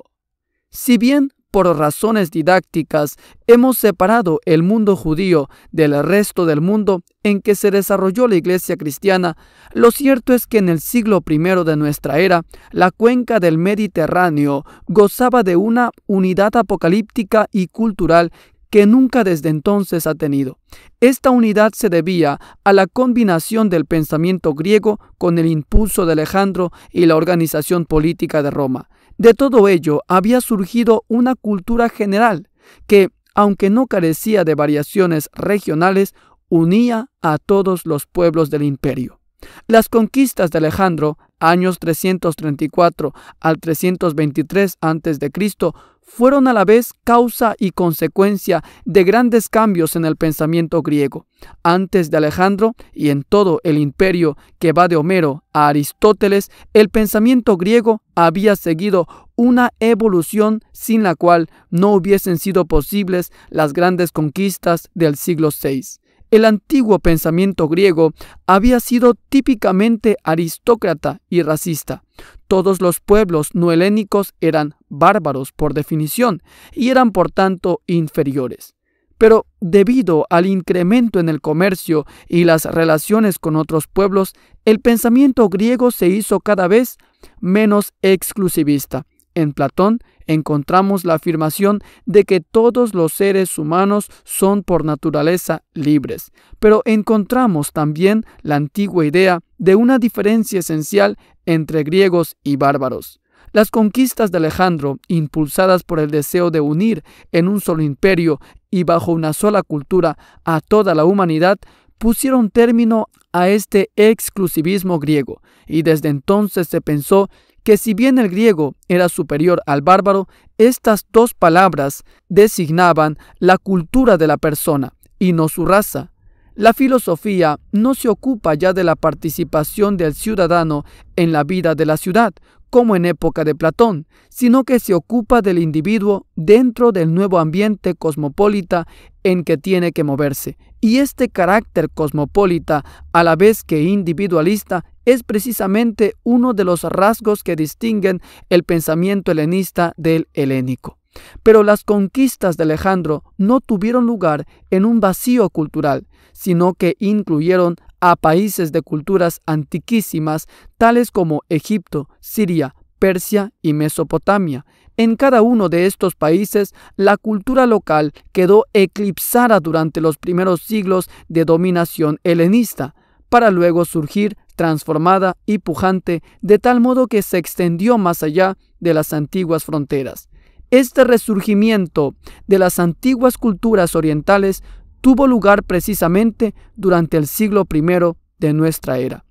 A: Si bien por razones didácticas hemos separado el mundo judío del resto del mundo en que se desarrolló la iglesia cristiana, lo cierto es que en el siglo I de nuestra era, la cuenca del Mediterráneo gozaba de una unidad apocalíptica y cultural que nunca desde entonces ha tenido. Esta unidad se debía a la combinación del pensamiento griego con el impulso de Alejandro y la organización política de Roma. De todo ello había surgido una cultura general que, aunque no carecía de variaciones regionales, unía a todos los pueblos del imperio. Las conquistas de Alejandro, años 334 al 323 Cristo) fueron a la vez causa y consecuencia de grandes cambios en el pensamiento griego. Antes de Alejandro y en todo el imperio que va de Homero a Aristóteles, el pensamiento griego había seguido una evolución sin la cual no hubiesen sido posibles las grandes conquistas del siglo VI. El antiguo pensamiento griego había sido típicamente aristócrata y racista. Todos los pueblos no helénicos eran bárbaros por definición y eran por tanto inferiores. Pero debido al incremento en el comercio y las relaciones con otros pueblos, el pensamiento griego se hizo cada vez menos exclusivista en Platón encontramos la afirmación de que todos los seres humanos son por naturaleza libres, pero encontramos también la antigua idea de una diferencia esencial entre griegos y bárbaros. Las conquistas de Alejandro, impulsadas por el deseo de unir en un solo imperio y bajo una sola cultura a toda la humanidad, pusieron término a este exclusivismo griego, y desde entonces se pensó que si bien el griego era superior al bárbaro, estas dos palabras designaban la cultura de la persona y no su raza. La filosofía no se ocupa ya de la participación del ciudadano en la vida de la ciudad, como en época de Platón, sino que se ocupa del individuo dentro del nuevo ambiente cosmopolita en que tiene que moverse. Y este carácter cosmopolita, a la vez que individualista, es precisamente uno de los rasgos que distinguen el pensamiento helenista del helénico. Pero las conquistas de Alejandro no tuvieron lugar en un vacío cultural, sino que incluyeron a países de culturas antiquísimas tales como Egipto, Siria, Persia y Mesopotamia. En cada uno de estos países, la cultura local quedó eclipsada durante los primeros siglos de dominación helenista, para luego surgir transformada y pujante de tal modo que se extendió más allá de las antiguas fronteras. Este resurgimiento de las antiguas culturas orientales tuvo lugar precisamente durante el siglo I de nuestra era.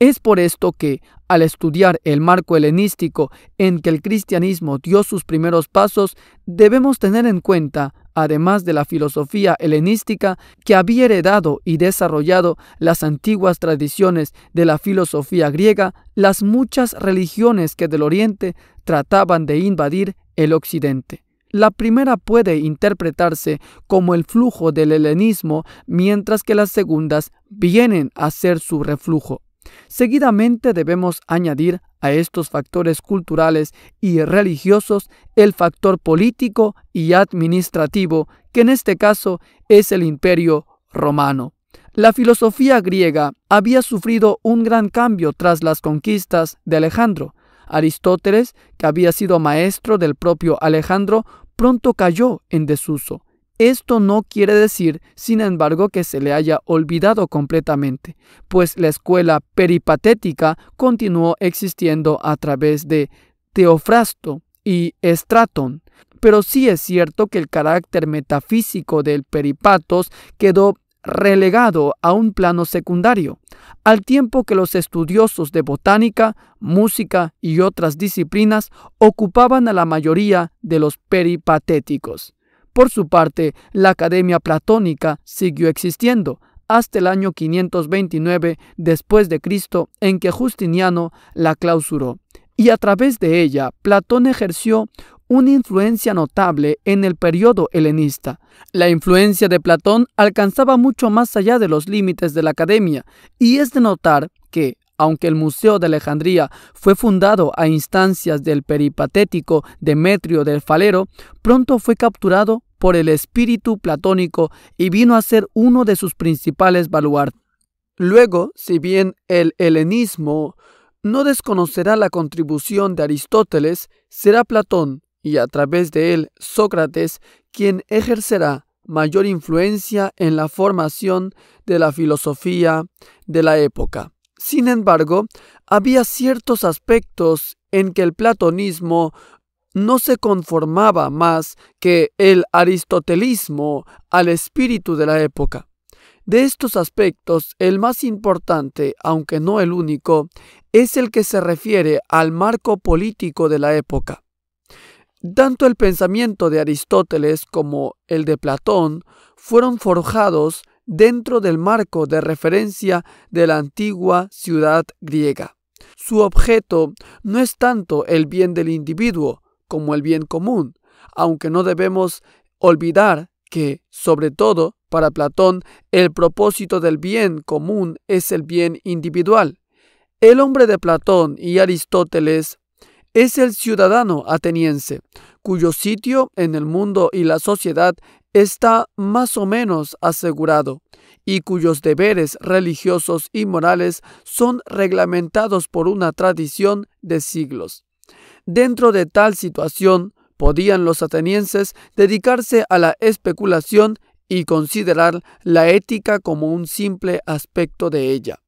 A: Es por esto que, al estudiar el marco helenístico en que el cristianismo dio sus primeros pasos, debemos tener en cuenta además de la filosofía helenística que había heredado y desarrollado las antiguas tradiciones de la filosofía griega, las muchas religiones que del Oriente trataban de invadir el Occidente. La primera puede interpretarse como el flujo del helenismo, mientras que las segundas vienen a ser su reflujo. Seguidamente debemos añadir a estos factores culturales y religiosos el factor político y administrativo, que en este caso es el imperio romano. La filosofía griega había sufrido un gran cambio tras las conquistas de Alejandro. Aristóteles, que había sido maestro del propio Alejandro, pronto cayó en desuso. Esto no quiere decir, sin embargo, que se le haya olvidado completamente, pues la escuela peripatética continuó existiendo a través de Teofrasto y Estratón, pero sí es cierto que el carácter metafísico del peripatos quedó relegado a un plano secundario, al tiempo que los estudiosos de botánica, música y otras disciplinas ocupaban a la mayoría de los peripatéticos. Por su parte, la Academia Platónica siguió existiendo hasta el año 529 después de Cristo en que Justiniano la clausuró y a través de ella Platón ejerció una influencia notable en el periodo helenista. La influencia de Platón alcanzaba mucho más allá de los límites de la academia, y es de notar que, aunque el Museo de Alejandría fue fundado a instancias del peripatético Demetrio del Falero, pronto fue capturado por el espíritu platónico y vino a ser uno de sus principales baluartes. Luego, si bien el helenismo no desconocerá la contribución de Aristóteles, será Platón y a través de él Sócrates quien ejercerá mayor influencia en la formación de la filosofía de la época. Sin embargo, había ciertos aspectos en que el platonismo no se conformaba más que el aristotelismo al espíritu de la época. De estos aspectos, el más importante, aunque no el único, es el que se refiere al marco político de la época. Tanto el pensamiento de Aristóteles como el de Platón fueron forjados dentro del marco de referencia de la antigua ciudad griega. Su objeto no es tanto el bien del individuo, como el bien común, aunque no debemos olvidar que, sobre todo, para Platón, el propósito del bien común es el bien individual. El hombre de Platón y Aristóteles es el ciudadano ateniense, cuyo sitio en el mundo y la sociedad está más o menos asegurado, y cuyos deberes religiosos y morales son reglamentados por una tradición de siglos. Dentro de tal situación, podían los atenienses dedicarse a la especulación y considerar la ética como un simple aspecto de ella.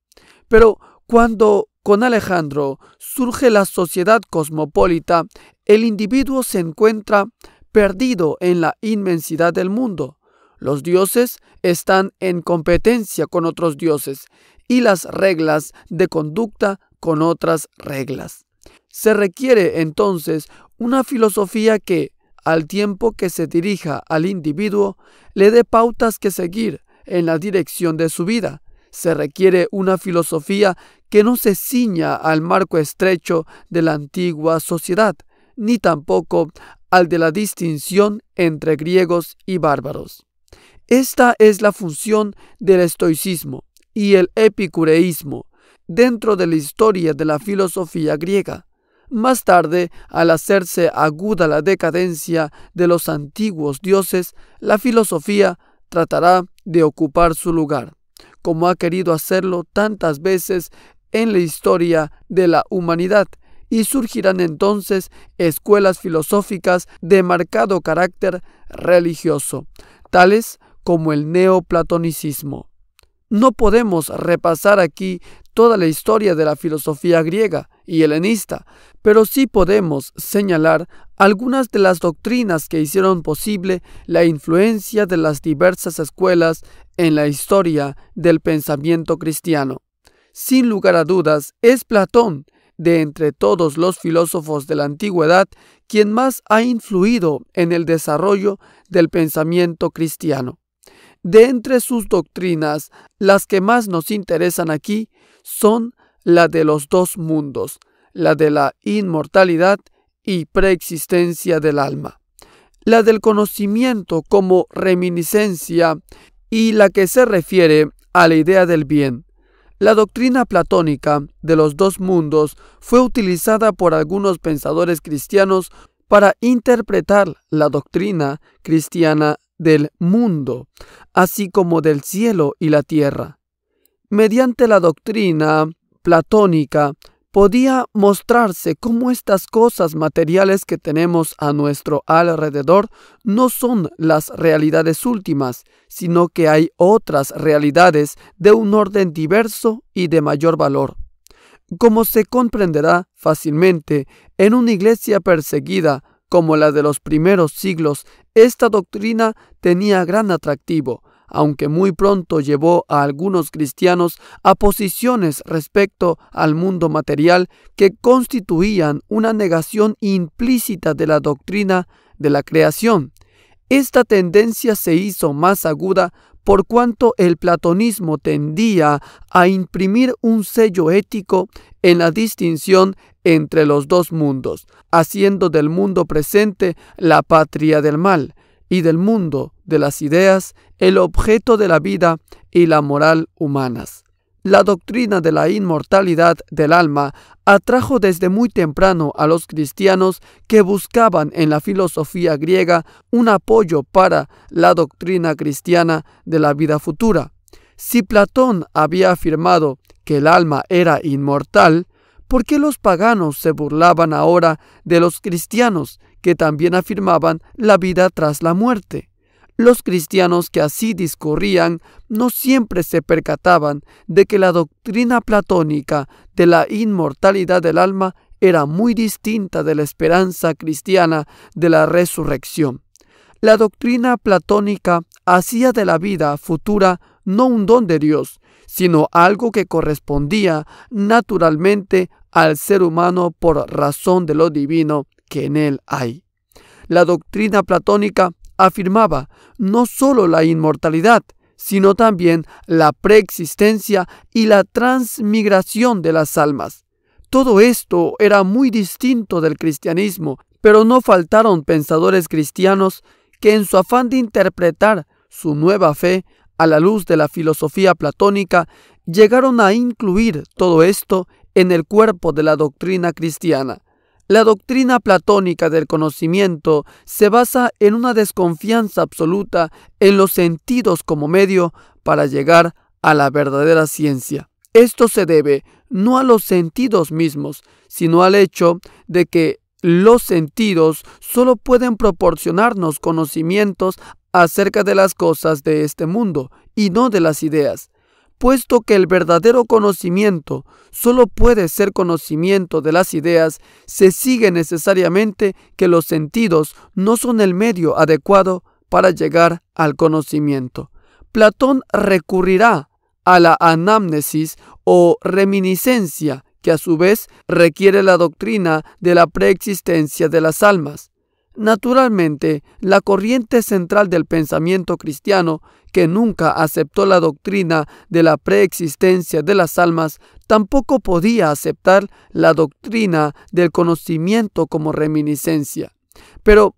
A: Pero cuando con Alejandro surge la sociedad cosmopolita, el individuo se encuentra perdido en la inmensidad del mundo. Los dioses están en competencia con otros dioses y las reglas de conducta con otras reglas. Se requiere entonces una filosofía que, al tiempo que se dirija al individuo, le dé pautas que seguir en la dirección de su vida. Se requiere una filosofía que no se ciña al marco estrecho de la antigua sociedad, ni tampoco al de la distinción entre griegos y bárbaros. Esta es la función del estoicismo y el epicureísmo dentro de la historia de la filosofía griega. Más tarde, al hacerse aguda la decadencia de los antiguos dioses, la filosofía tratará de ocupar su lugar, como ha querido hacerlo tantas veces en la historia de la humanidad, y surgirán entonces escuelas filosóficas de marcado carácter religioso, tales como el neoplatonicismo. No podemos repasar aquí toda la historia de la filosofía griega y helenista, pero sí podemos señalar algunas de las doctrinas que hicieron posible la influencia de las diversas escuelas en la historia del pensamiento cristiano. Sin lugar a dudas, es Platón, de entre todos los filósofos de la antigüedad, quien más ha influido en el desarrollo del pensamiento cristiano. De entre sus doctrinas, las que más nos interesan aquí son la de los dos mundos, la de la inmortalidad y preexistencia del alma, la del conocimiento como reminiscencia y la que se refiere a la idea del bien. La doctrina platónica de los dos mundos fue utilizada por algunos pensadores cristianos para interpretar la doctrina cristiana del mundo, así como del cielo y la tierra. Mediante la doctrina platónica podía mostrarse cómo estas cosas materiales que tenemos a nuestro alrededor no son las realidades últimas, sino que hay otras realidades de un orden diverso y de mayor valor. Como se comprenderá fácilmente, en una iglesia perseguida como la de los primeros siglos, esta doctrina tenía gran atractivo, aunque muy pronto llevó a algunos cristianos a posiciones respecto al mundo material que constituían una negación implícita de la doctrina de la creación. Esta tendencia se hizo más aguda por cuanto el platonismo tendía a imprimir un sello ético en la distinción entre los dos mundos, haciendo del mundo presente la patria del mal y del mundo de las ideas el objeto de la vida y la moral humanas. La doctrina de la inmortalidad del alma atrajo desde muy temprano a los cristianos que buscaban en la filosofía griega un apoyo para la doctrina cristiana de la vida futura. Si Platón había afirmado que el alma era inmortal, ¿Por qué los paganos se burlaban ahora de los cristianos que también afirmaban la vida tras la muerte? Los cristianos que así discurrían no siempre se percataban de que la doctrina platónica de la inmortalidad del alma era muy distinta de la esperanza cristiana de la resurrección. La doctrina platónica hacía de la vida futura no un don de Dios, sino algo que correspondía naturalmente al ser humano por razón de lo divino que en él hay. La doctrina platónica afirmaba no sólo la inmortalidad, sino también la preexistencia y la transmigración de las almas. Todo esto era muy distinto del cristianismo, pero no faltaron pensadores cristianos que en su afán de interpretar su nueva fe a la luz de la filosofía platónica llegaron a incluir todo esto en el cuerpo de la doctrina cristiana. La doctrina platónica del conocimiento se basa en una desconfianza absoluta en los sentidos como medio para llegar a la verdadera ciencia. Esto se debe no a los sentidos mismos, sino al hecho de que los sentidos solo pueden proporcionarnos conocimientos acerca de las cosas de este mundo y no de las ideas puesto que el verdadero conocimiento solo puede ser conocimiento de las ideas, se sigue necesariamente que los sentidos no son el medio adecuado para llegar al conocimiento. Platón recurrirá a la anámnesis o reminiscencia, que a su vez requiere la doctrina de la preexistencia de las almas. Naturalmente, la corriente central del pensamiento cristiano, que nunca aceptó la doctrina de la preexistencia de las almas, tampoco podía aceptar la doctrina del conocimiento como reminiscencia. Pero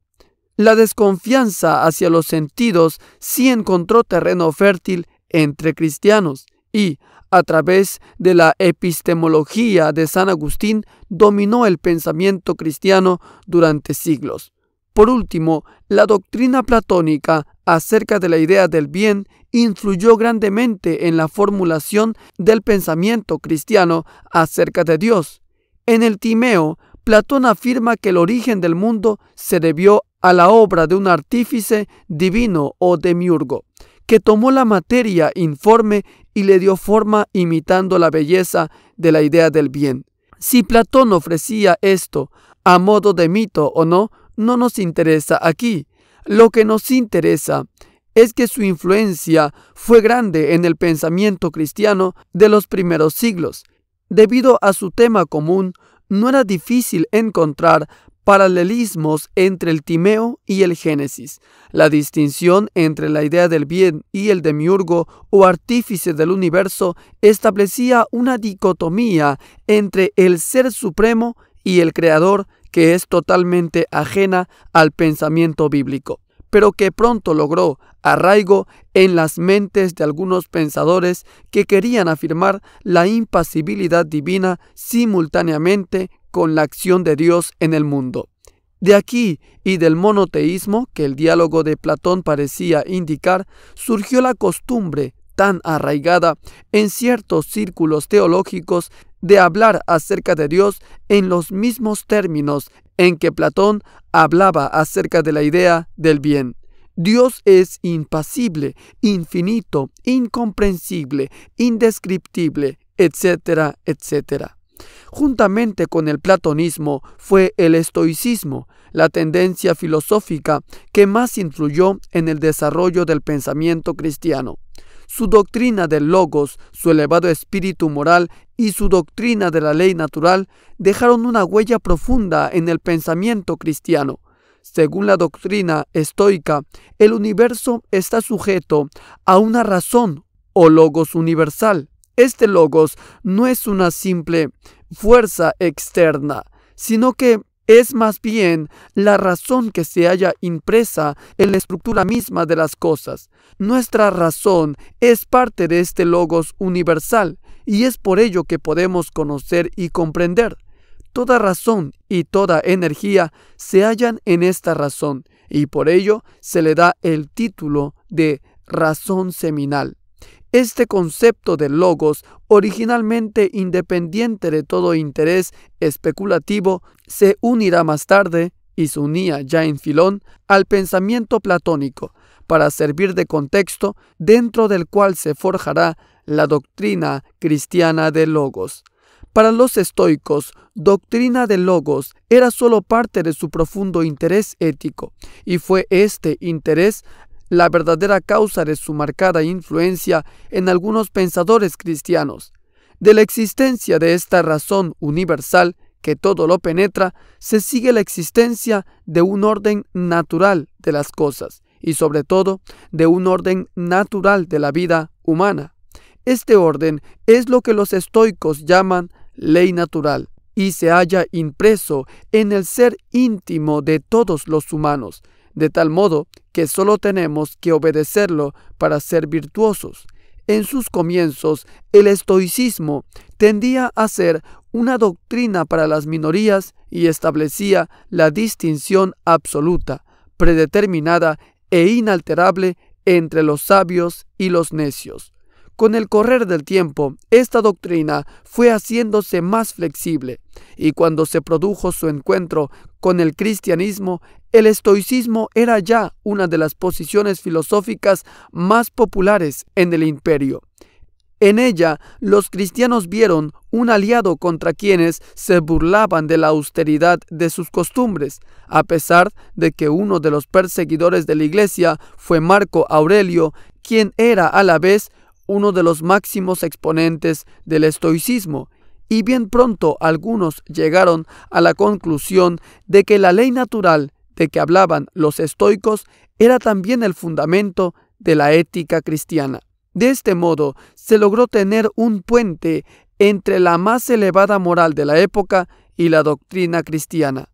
A: la desconfianza hacia los sentidos sí encontró terreno fértil entre cristianos y, a través de la epistemología de San Agustín, dominó el pensamiento cristiano durante siglos. Por último, la doctrina platónica acerca de la idea del bien influyó grandemente en la formulación del pensamiento cristiano acerca de Dios. En el Timeo, Platón afirma que el origen del mundo se debió a la obra de un artífice divino o demiurgo, que tomó la materia informe y le dio forma imitando la belleza de la idea del bien. Si Platón ofrecía esto, a modo de mito o no, no nos interesa aquí. Lo que nos interesa es que su influencia fue grande en el pensamiento cristiano de los primeros siglos. Debido a su tema común, no era difícil encontrar paralelismos entre el Timeo y el Génesis. La distinción entre la idea del bien y el demiurgo o artífice del universo establecía una dicotomía entre el ser supremo y el creador que es totalmente ajena al pensamiento bíblico, pero que pronto logró arraigo en las mentes de algunos pensadores que querían afirmar la impasibilidad divina simultáneamente con la acción de Dios en el mundo. De aquí y del monoteísmo que el diálogo de Platón parecía indicar, surgió la costumbre tan arraigada en ciertos círculos teológicos de hablar acerca de Dios en los mismos términos en que Platón hablaba acerca de la idea del bien. Dios es impasible, infinito, incomprensible, indescriptible, etcétera, etcétera. Juntamente con el platonismo fue el estoicismo, la tendencia filosófica que más influyó en el desarrollo del pensamiento cristiano su doctrina del logos, su elevado espíritu moral y su doctrina de la ley natural dejaron una huella profunda en el pensamiento cristiano. Según la doctrina estoica, el universo está sujeto a una razón o logos universal. Este logos no es una simple fuerza externa, sino que es más bien la razón que se halla impresa en la estructura misma de las cosas. Nuestra razón es parte de este logos universal y es por ello que podemos conocer y comprender. Toda razón y toda energía se hallan en esta razón y por ello se le da el título de razón seminal. Este concepto de logos, originalmente independiente de todo interés especulativo, se unirá más tarde, y se unía ya en Filón, al pensamiento platónico, para servir de contexto dentro del cual se forjará la doctrina cristiana de logos. Para los estoicos, doctrina de logos era solo parte de su profundo interés ético, y fue este interés la verdadera causa de su marcada influencia en algunos pensadores cristianos. De la existencia de esta razón universal que todo lo penetra, se sigue la existencia de un orden natural de las cosas y sobre todo de un orden natural de la vida humana. Este orden es lo que los estoicos llaman ley natural y se halla impreso en el ser íntimo de todos los humanos de tal modo que solo tenemos que obedecerlo para ser virtuosos. En sus comienzos, el estoicismo tendía a ser una doctrina para las minorías y establecía la distinción absoluta, predeterminada e inalterable entre los sabios y los necios. Con el correr del tiempo, esta doctrina fue haciéndose más flexible, y cuando se produjo su encuentro con el cristianismo, el estoicismo era ya una de las posiciones filosóficas más populares en el imperio. En ella, los cristianos vieron un aliado contra quienes se burlaban de la austeridad de sus costumbres, a pesar de que uno de los perseguidores de la iglesia fue Marco Aurelio, quien era a la vez uno de los máximos exponentes del estoicismo, y bien pronto algunos llegaron a la conclusión de que la ley natural de que hablaban los estoicos era también el fundamento de la ética cristiana. De este modo, se logró tener un puente entre la más elevada moral de la época y la doctrina cristiana.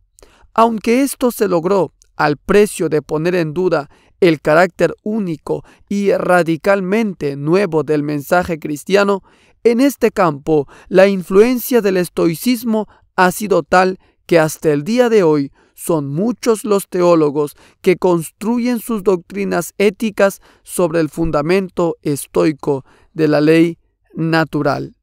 A: Aunque esto se logró al precio de poner en duda el carácter único y radicalmente nuevo del mensaje cristiano, en este campo la influencia del estoicismo ha sido tal que hasta el día de hoy son muchos los teólogos que construyen sus doctrinas éticas sobre el fundamento estoico de la ley natural.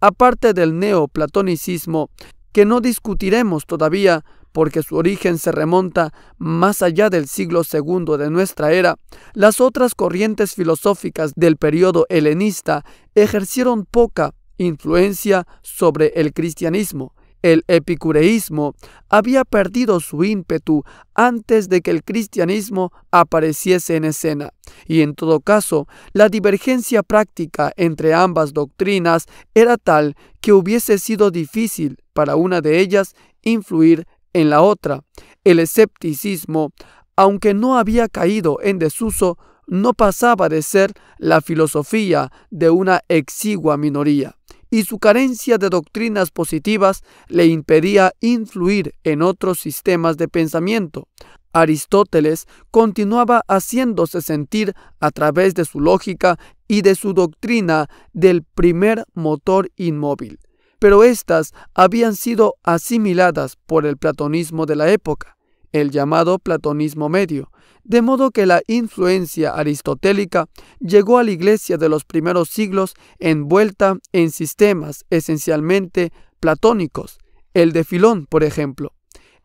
A: Aparte del neoplatonicismo, que no discutiremos todavía, porque su origen se remonta más allá del siglo II de nuestra era, las otras corrientes filosóficas del periodo helenista ejercieron poca influencia sobre el cristianismo. El epicureísmo había perdido su ímpetu antes de que el cristianismo apareciese en escena, y en todo caso, la divergencia práctica entre ambas doctrinas era tal que hubiese sido difícil para una de ellas influir en la otra, el escepticismo, aunque no había caído en desuso, no pasaba de ser la filosofía de una exigua minoría, y su carencia de doctrinas positivas le impedía influir en otros sistemas de pensamiento. Aristóteles continuaba haciéndose sentir a través de su lógica y de su doctrina del primer motor inmóvil, pero éstas habían sido asimiladas por el platonismo de la época, el llamado platonismo medio, de modo que la influencia aristotélica llegó a la iglesia de los primeros siglos envuelta en sistemas esencialmente platónicos, el de Filón, por ejemplo.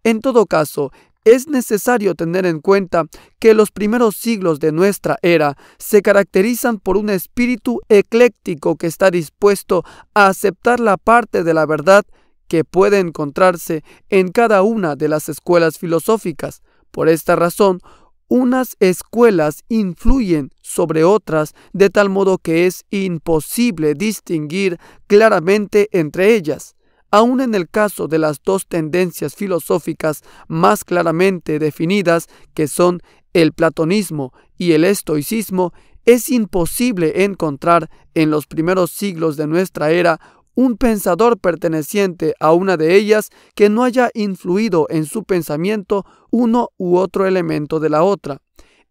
A: En todo caso, es necesario tener en cuenta que los primeros siglos de nuestra era se caracterizan por un espíritu ecléctico que está dispuesto a aceptar la parte de la verdad que puede encontrarse en cada una de las escuelas filosóficas. Por esta razón, unas escuelas influyen sobre otras de tal modo que es imposible distinguir claramente entre ellas aun en el caso de las dos tendencias filosóficas más claramente definidas, que son el platonismo y el estoicismo, es imposible encontrar en los primeros siglos de nuestra era un pensador perteneciente a una de ellas que no haya influido en su pensamiento uno u otro elemento de la otra.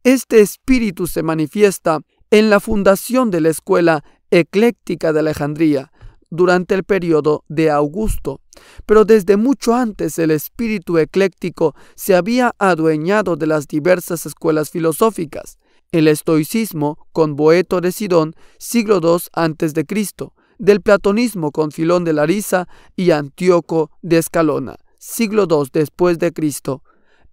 A: Este espíritu se manifiesta en la fundación de la escuela ecléctica de Alejandría, durante el periodo de Augusto, pero desde mucho antes el espíritu ecléctico se había adueñado de las diversas escuelas filosóficas. El estoicismo con Boeto de Sidón, siglo II cristo del platonismo con Filón de Larisa y Antíoco de Escalona, siglo II después de Cristo,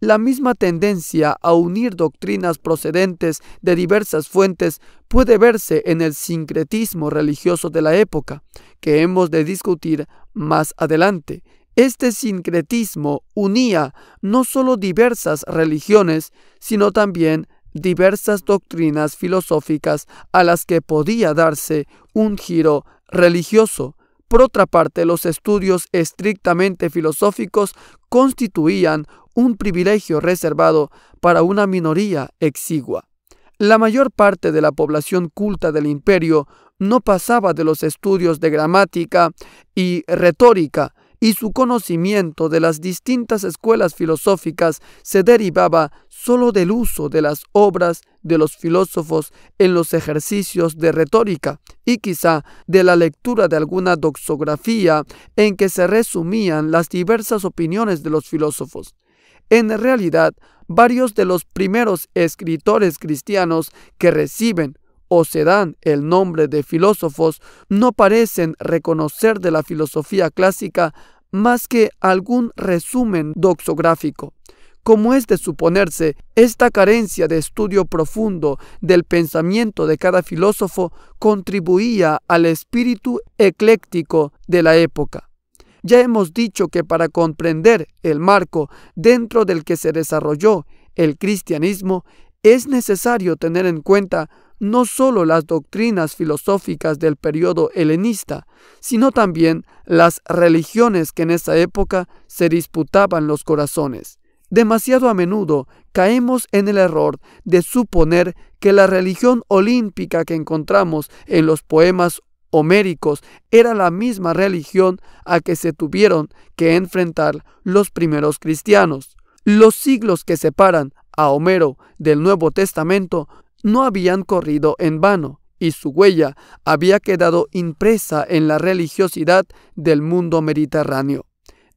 A: la misma tendencia a unir doctrinas procedentes de diversas fuentes puede verse en el sincretismo religioso de la época, que hemos de discutir más adelante. Este sincretismo unía no solo diversas religiones, sino también diversas doctrinas filosóficas a las que podía darse un giro religioso. Por otra parte, los estudios estrictamente filosóficos constituían un privilegio reservado para una minoría exigua. La mayor parte de la población culta del imperio no pasaba de los estudios de gramática y retórica, y su conocimiento de las distintas escuelas filosóficas se derivaba solo del uso de las obras de los filósofos en los ejercicios de retórica y quizá de la lectura de alguna doxografía en que se resumían las diversas opiniones de los filósofos. En realidad, varios de los primeros escritores cristianos que reciben o se dan el nombre de filósofos no parecen reconocer de la filosofía clásica más que algún resumen doxográfico. Como es de suponerse, esta carencia de estudio profundo del pensamiento de cada filósofo contribuía al espíritu ecléctico de la época. Ya hemos dicho que para comprender el marco dentro del que se desarrolló el cristianismo, es necesario tener en cuenta no sólo las doctrinas filosóficas del periodo helenista, sino también las religiones que en esa época se disputaban los corazones. Demasiado a menudo caemos en el error de suponer que la religión olímpica que encontramos en los poemas homéricos era la misma religión a que se tuvieron que enfrentar los primeros cristianos. Los siglos que separan a Homero del Nuevo Testamento no habían corrido en vano, y su huella había quedado impresa en la religiosidad del mundo mediterráneo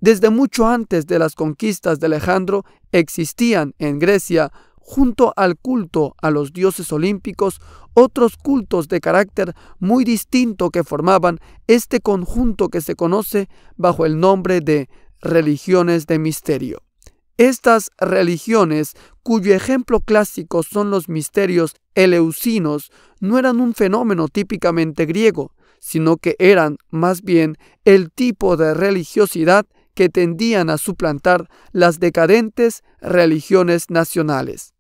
A: desde mucho antes de las conquistas de Alejandro, existían en Grecia, junto al culto a los dioses olímpicos, otros cultos de carácter muy distinto que formaban este conjunto que se conoce bajo el nombre de religiones de misterio. Estas religiones, cuyo ejemplo clásico son los misterios eleusinos, no eran un fenómeno típicamente griego, sino que eran más bien el tipo de religiosidad que tendían a suplantar las decadentes religiones nacionales.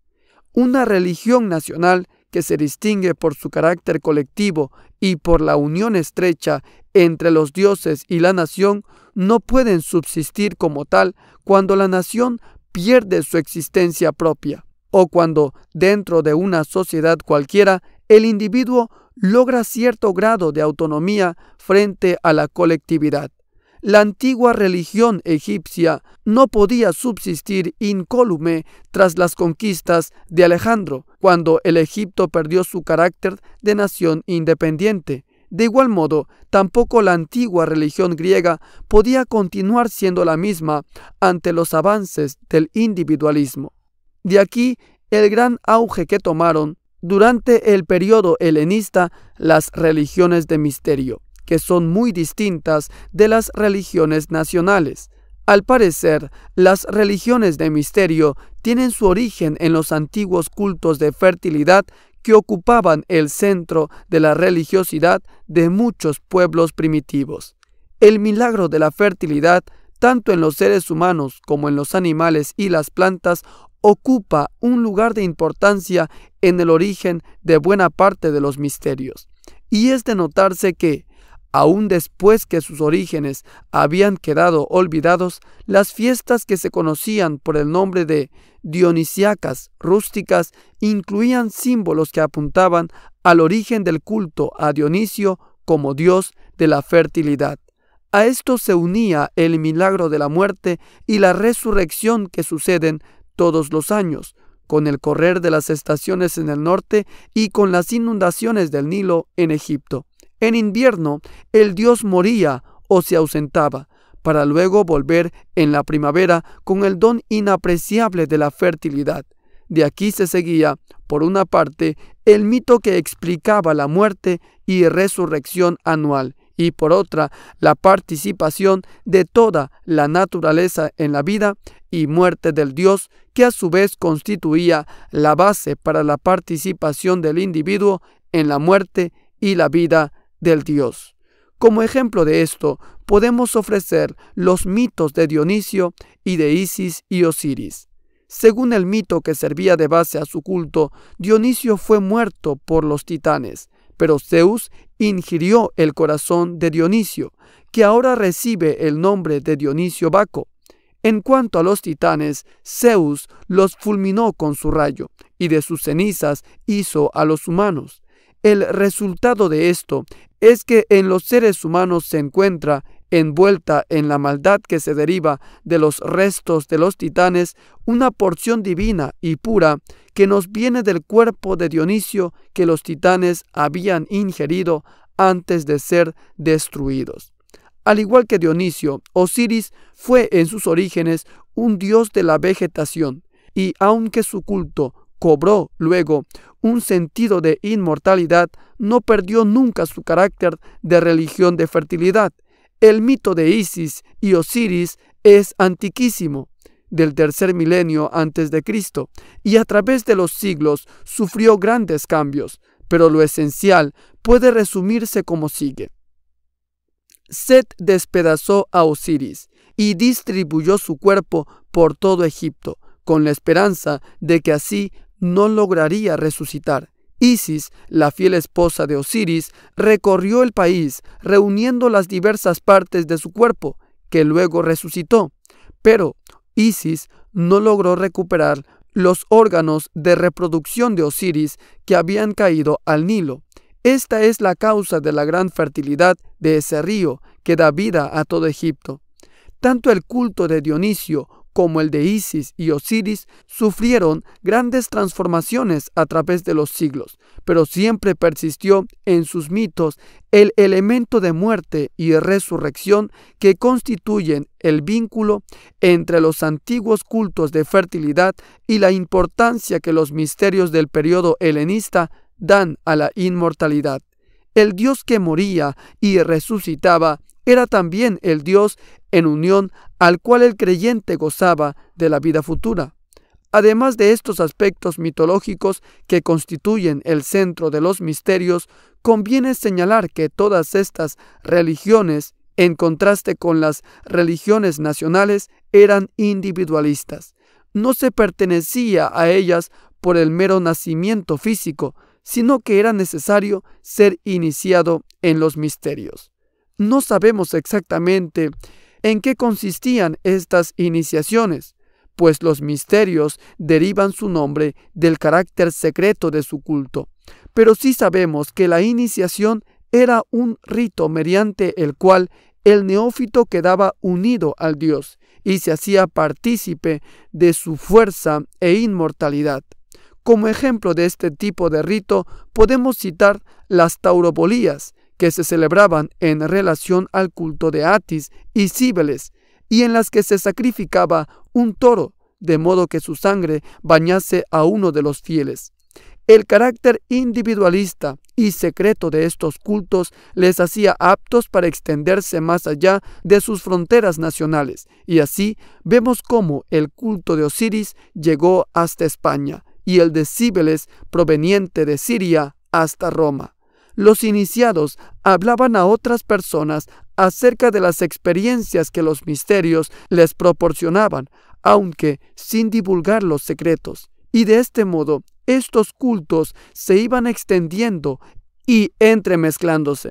A: Una religión nacional que se distingue por su carácter colectivo y por la unión estrecha entre los dioses y la nación, no pueden subsistir como tal cuando la nación pierde su existencia propia, o cuando, dentro de una sociedad cualquiera, el individuo logra cierto grado de autonomía frente a la colectividad la antigua religión egipcia no podía subsistir incólume tras las conquistas de Alejandro, cuando el Egipto perdió su carácter de nación independiente. De igual modo, tampoco la antigua religión griega podía continuar siendo la misma ante los avances del individualismo. De aquí el gran auge que tomaron durante el periodo helenista las religiones de misterio que son muy distintas de las religiones nacionales. Al parecer, las religiones de misterio tienen su origen en los antiguos cultos de fertilidad que ocupaban el centro de la religiosidad de muchos pueblos primitivos. El milagro de la fertilidad, tanto en los seres humanos como en los animales y las plantas, ocupa un lugar de importancia en el origen de buena parte de los misterios. Y es de notarse que, aun después que sus orígenes habían quedado olvidados, las fiestas que se conocían por el nombre de Dionisiacas rústicas incluían símbolos que apuntaban al origen del culto a Dionisio como dios de la fertilidad. A esto se unía el milagro de la muerte y la resurrección que suceden todos los años, con el correr de las estaciones en el norte y con las inundaciones del Nilo en Egipto. En invierno, el dios moría o se ausentaba, para luego volver en la primavera con el don inapreciable de la fertilidad. De aquí se seguía, por una parte, el mito que explicaba la muerte y resurrección anual, y por otra, la participación de toda la naturaleza en la vida y muerte del Dios, que a su vez constituía la base para la participación del individuo en la muerte y la vida del dios. Como ejemplo de esto, podemos ofrecer los mitos de Dionisio y de Isis y Osiris. Según el mito que servía de base a su culto, Dionisio fue muerto por los titanes, pero Zeus ingirió el corazón de Dionisio, que ahora recibe el nombre de Dionisio Baco. En cuanto a los titanes, Zeus los fulminó con su rayo, y de sus cenizas hizo a los humanos. El resultado de esto es que en los seres humanos se encuentra envuelta en la maldad que se deriva de los restos de los titanes, una porción divina y pura que nos viene del cuerpo de Dionisio que los titanes habían ingerido antes de ser destruidos. Al igual que Dionisio, Osiris fue en sus orígenes un dios de la vegetación, y aunque su culto cobró luego un sentido de inmortalidad, no perdió nunca su carácter de religión de fertilidad. El mito de Isis y Osiris es antiquísimo, del tercer milenio antes de Cristo, y a través de los siglos sufrió grandes cambios, pero lo esencial puede resumirse como sigue. Set despedazó a Osiris y distribuyó su cuerpo por todo Egipto, con la esperanza de que así no lograría resucitar. Isis, la fiel esposa de Osiris, recorrió el país, reuniendo las diversas partes de su cuerpo, que luego resucitó. Pero Isis no logró recuperar los órganos de reproducción de Osiris que habían caído al Nilo. Esta es la causa de la gran fertilidad de ese río que da vida a todo Egipto. Tanto el culto de Dionisio como el de Isis y Osiris, sufrieron grandes transformaciones a través de los siglos, pero siempre persistió en sus mitos el elemento de muerte y resurrección que constituyen el vínculo entre los antiguos cultos de fertilidad y la importancia que los misterios del periodo helenista dan a la inmortalidad. El dios que moría y resucitaba era también el Dios en unión al cual el creyente gozaba de la vida futura. Además de estos aspectos mitológicos que constituyen el centro de los misterios, conviene señalar que todas estas religiones, en contraste con las religiones nacionales, eran individualistas. No se pertenecía a ellas por el mero nacimiento físico, sino que era necesario ser iniciado en los misterios. No sabemos exactamente en qué consistían estas iniciaciones, pues los misterios derivan su nombre del carácter secreto de su culto, pero sí sabemos que la iniciación era un rito mediante el cual el neófito quedaba unido al Dios y se hacía partícipe de su fuerza e inmortalidad. Como ejemplo de este tipo de rito podemos citar las taurobolías, que se celebraban en relación al culto de Atis y Cibeles, y en las que se sacrificaba un toro, de modo que su sangre bañase a uno de los fieles. El carácter individualista y secreto de estos cultos les hacía aptos para extenderse más allá de sus fronteras nacionales, y así vemos cómo el culto de Osiris llegó hasta España y el de Cibeles, proveniente de Siria, hasta Roma. Los iniciados hablaban a otras personas acerca de las experiencias que los misterios les proporcionaban, aunque sin divulgar los secretos. Y de este modo, estos cultos se iban extendiendo y entremezclándose.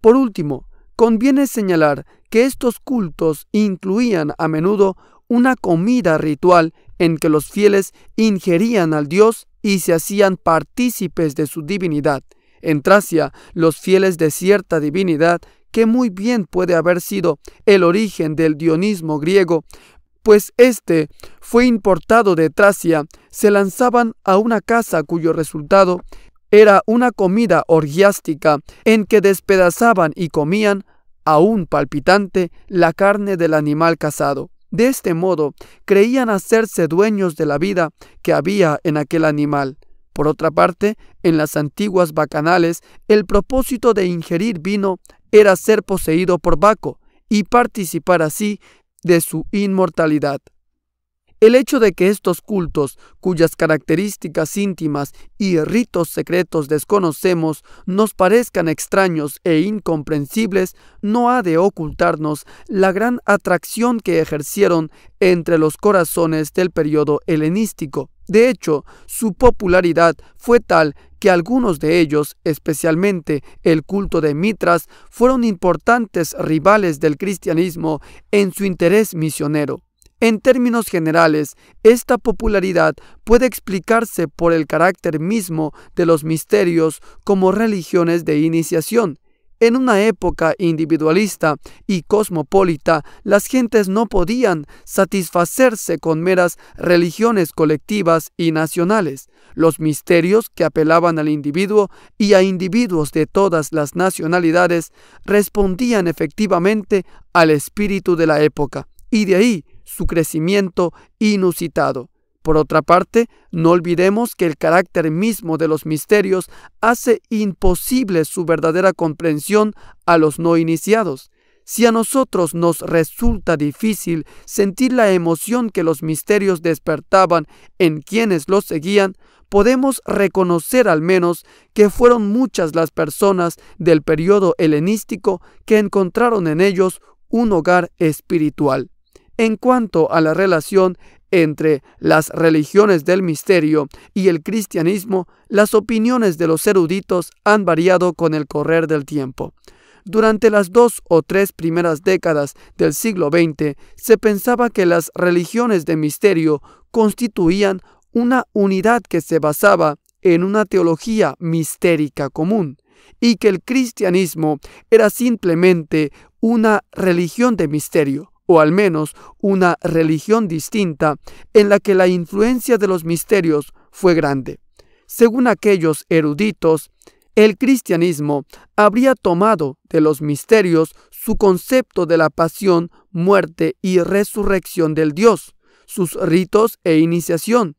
A: Por último, conviene señalar que estos cultos incluían a menudo una comida ritual en que los fieles ingerían al dios y se hacían partícipes de su divinidad. En Tracia, los fieles de cierta divinidad, que muy bien puede haber sido el origen del dionismo griego, pues éste fue importado de Tracia, se lanzaban a una casa cuyo resultado era una comida orgiástica en que despedazaban y comían, aún palpitante, la carne del animal cazado. De este modo, creían hacerse dueños de la vida que había en aquel animal. Por otra parte, en las antiguas bacanales, el propósito de ingerir vino era ser poseído por Baco y participar así de su inmortalidad. El hecho de que estos cultos, cuyas características íntimas y ritos secretos desconocemos, nos parezcan extraños e incomprensibles, no ha de ocultarnos la gran atracción que ejercieron entre los corazones del periodo helenístico. De hecho, su popularidad fue tal que algunos de ellos, especialmente el culto de Mitras, fueron importantes rivales del cristianismo en su interés misionero. En términos generales, esta popularidad puede explicarse por el carácter mismo de los misterios como religiones de iniciación. En una época individualista y cosmopolita, las gentes no podían satisfacerse con meras religiones colectivas y nacionales. Los misterios que apelaban al individuo y a individuos de todas las nacionalidades respondían efectivamente al espíritu de la época. Y de ahí su crecimiento inusitado. Por otra parte, no olvidemos que el carácter mismo de los misterios hace imposible su verdadera comprensión a los no iniciados. Si a nosotros nos resulta difícil sentir la emoción que los misterios despertaban en quienes los seguían, podemos reconocer al menos que fueron muchas las personas del periodo helenístico que encontraron en ellos un hogar espiritual. En cuanto a la relación entre las religiones del misterio y el cristianismo, las opiniones de los eruditos han variado con el correr del tiempo. Durante las dos o tres primeras décadas del siglo XX se pensaba que las religiones de misterio constituían una unidad que se basaba en una teología mistérica común y que el cristianismo era simplemente una religión de misterio o al menos una religión distinta, en la que la influencia de los misterios fue grande. Según aquellos eruditos, el cristianismo habría tomado de los misterios su concepto de la pasión, muerte y resurrección del Dios, sus ritos e iniciación,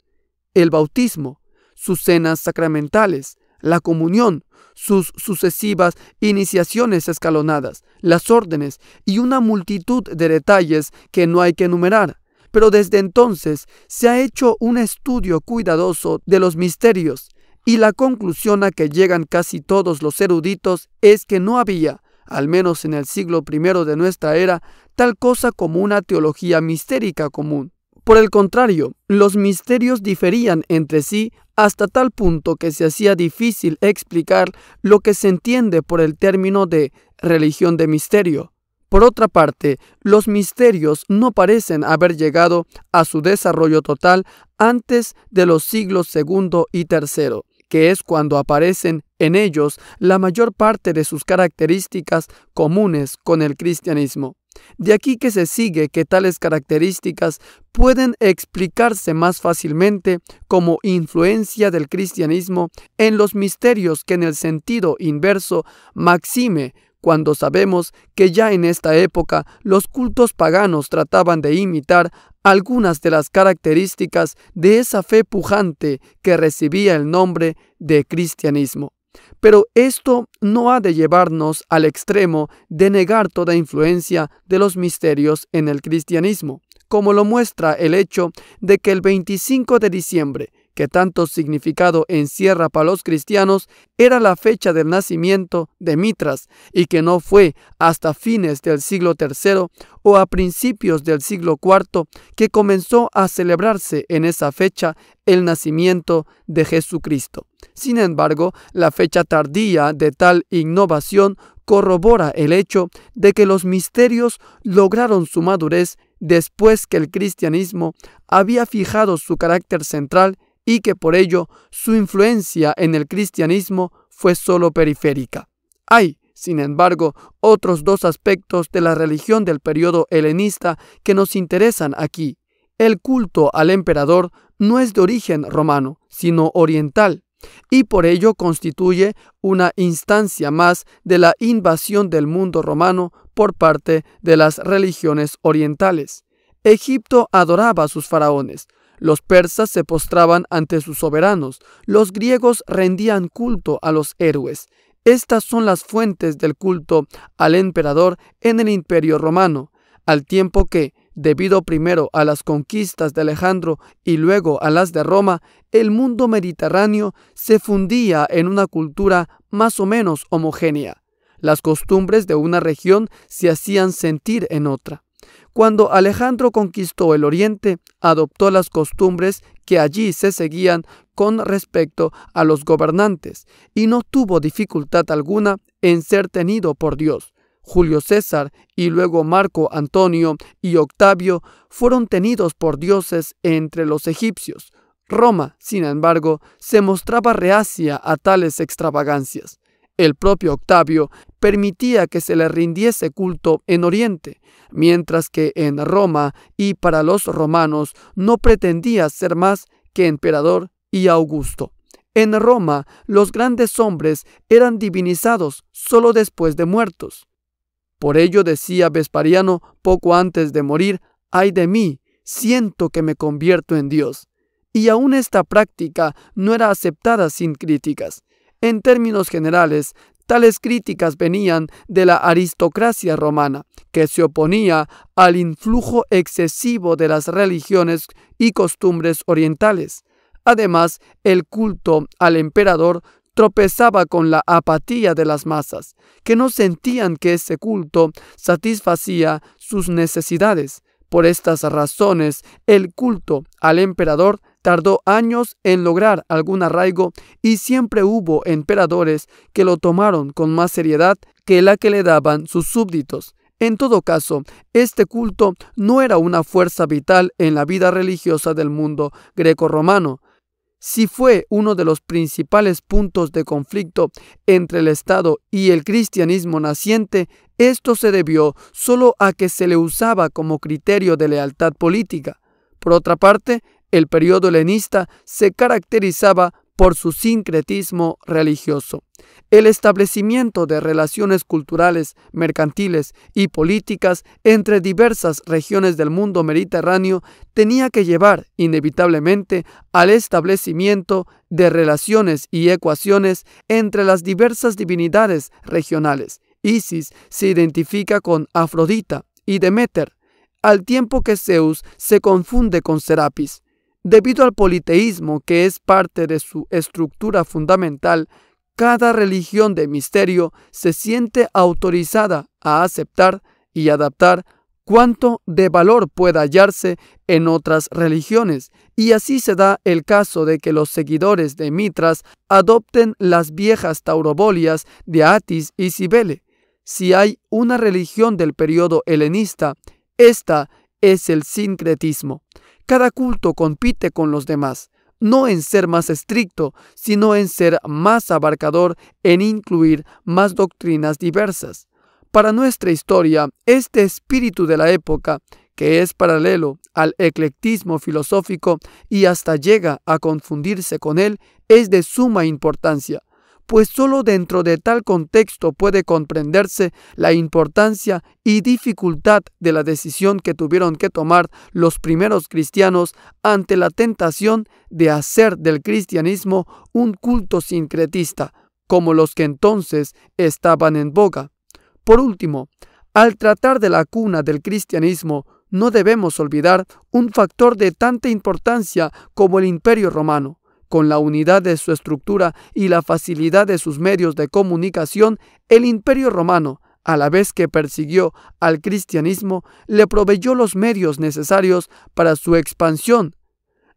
A: el bautismo, sus cenas sacramentales, la comunión, sus sucesivas iniciaciones escalonadas, las órdenes y una multitud de detalles que no hay que enumerar. Pero desde entonces se ha hecho un estudio cuidadoso de los misterios y la conclusión a que llegan casi todos los eruditos es que no había, al menos en el siglo I de nuestra era, tal cosa como una teología mistérica común. Por el contrario, los misterios diferían entre sí hasta tal punto que se hacía difícil explicar lo que se entiende por el término de religión de misterio. Por otra parte, los misterios no parecen haber llegado a su desarrollo total antes de los siglos II y III, que es cuando aparecen en ellos la mayor parte de sus características comunes con el cristianismo. De aquí que se sigue que tales características pueden explicarse más fácilmente como influencia del cristianismo en los misterios que en el sentido inverso maxime cuando sabemos que ya en esta época los cultos paganos trataban de imitar algunas de las características de esa fe pujante que recibía el nombre de cristianismo. Pero esto no ha de llevarnos al extremo de negar toda influencia de los misterios en el cristianismo, como lo muestra el hecho de que el 25 de diciembre que tanto significado encierra para los cristianos, era la fecha del nacimiento de Mitras y que no fue hasta fines del siglo III o a principios del siglo IV que comenzó a celebrarse en esa fecha el nacimiento de Jesucristo. Sin embargo, la fecha tardía de tal innovación corrobora el hecho de que los misterios lograron su madurez después que el cristianismo había fijado su carácter central y que por ello su influencia en el cristianismo fue solo periférica. Hay, sin embargo, otros dos aspectos de la religión del periodo helenista que nos interesan aquí. El culto al emperador no es de origen romano, sino oriental, y por ello constituye una instancia más de la invasión del mundo romano por parte de las religiones orientales. Egipto adoraba a sus faraones, los persas se postraban ante sus soberanos, los griegos rendían culto a los héroes. Estas son las fuentes del culto al emperador en el imperio romano, al tiempo que, debido primero a las conquistas de Alejandro y luego a las de Roma, el mundo mediterráneo se fundía en una cultura más o menos homogénea. Las costumbres de una región se hacían sentir en otra. Cuando Alejandro conquistó el Oriente, adoptó las costumbres que allí se seguían con respecto a los gobernantes y no tuvo dificultad alguna en ser tenido por Dios. Julio César y luego Marco Antonio y Octavio fueron tenidos por dioses entre los egipcios. Roma, sin embargo, se mostraba reacia a tales extravagancias. El propio Octavio permitía que se le rindiese culto en Oriente, mientras que en Roma y para los romanos no pretendía ser más que emperador y augusto. En Roma los grandes hombres eran divinizados solo después de muertos. Por ello decía Vespariano poco antes de morir, ay de mí, siento que me convierto en Dios. Y aún esta práctica no era aceptada sin críticas. En términos generales, Tales críticas venían de la aristocracia romana, que se oponía al influjo excesivo de las religiones y costumbres orientales. Además, el culto al emperador tropezaba con la apatía de las masas, que no sentían que ese culto satisfacía sus necesidades. Por estas razones, el culto al emperador Tardó años en lograr algún arraigo y siempre hubo emperadores que lo tomaron con más seriedad que la que le daban sus súbditos. En todo caso, este culto no era una fuerza vital en la vida religiosa del mundo greco-romano. Si fue uno de los principales puntos de conflicto entre el Estado y el cristianismo naciente, esto se debió solo a que se le usaba como criterio de lealtad política. Por otra parte, el periodo helenista se caracterizaba por su sincretismo religioso. El establecimiento de relaciones culturales, mercantiles y políticas entre diversas regiones del mundo mediterráneo tenía que llevar inevitablemente al establecimiento de relaciones y ecuaciones entre las diversas divinidades regionales. Isis se identifica con Afrodita y Demeter, al tiempo que Zeus se confunde con Serapis. Debido al politeísmo que es parte de su estructura fundamental, cada religión de misterio se siente autorizada a aceptar y adaptar cuanto de valor pueda hallarse en otras religiones, y así se da el caso de que los seguidores de Mitras adopten las viejas taurobolias de Atis y Cibele. Si hay una religión del periodo helenista, esta es el sincretismo. Cada culto compite con los demás, no en ser más estricto, sino en ser más abarcador, en incluir más doctrinas diversas. Para nuestra historia, este espíritu de la época, que es paralelo al eclectismo filosófico y hasta llega a confundirse con él, es de suma importancia, pues solo dentro de tal contexto puede comprenderse la importancia y dificultad de la decisión que tuvieron que tomar los primeros cristianos ante la tentación de hacer del cristianismo un culto sincretista, como los que entonces estaban en boga. Por último, al tratar de la cuna del cristianismo, no debemos olvidar un factor de tanta importancia como el imperio romano, con la unidad de su estructura y la facilidad de sus medios de comunicación, el imperio romano, a la vez que persiguió al cristianismo, le proveyó los medios necesarios para su expansión.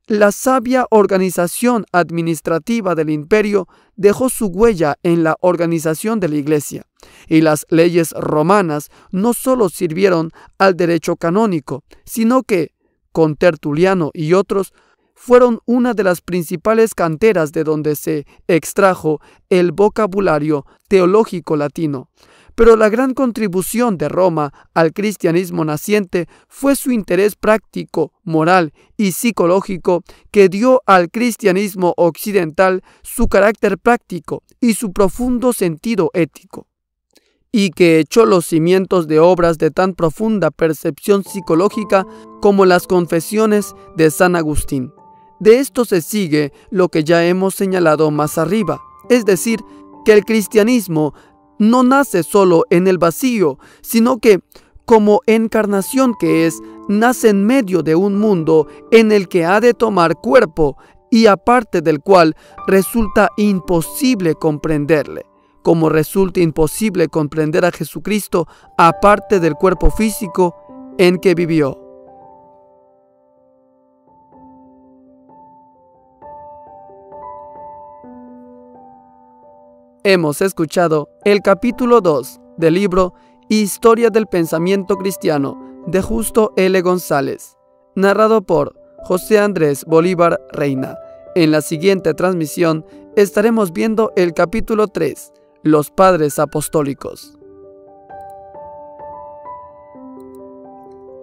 A: La sabia organización administrativa del imperio dejó su huella en la organización de la Iglesia, y las leyes romanas no solo sirvieron al derecho canónico, sino que, con Tertuliano y otros, fueron una de las principales canteras de donde se extrajo el vocabulario teológico latino. Pero la gran contribución de Roma al cristianismo naciente fue su interés práctico, moral y psicológico que dio al cristianismo occidental su carácter práctico y su profundo sentido ético y que echó los cimientos de obras de tan profunda percepción psicológica como las confesiones de San Agustín. De esto se sigue lo que ya hemos señalado más arriba, es decir, que el cristianismo no nace solo en el vacío, sino que, como encarnación que es, nace en medio de un mundo en el que ha de tomar cuerpo y aparte del cual resulta imposible comprenderle, como resulta imposible comprender a Jesucristo aparte del cuerpo físico en que vivió. Hemos escuchado el capítulo 2 del libro Historia del Pensamiento Cristiano de Justo L. González, narrado por José Andrés Bolívar Reina. En la siguiente transmisión estaremos viendo el capítulo 3, Los Padres Apostólicos.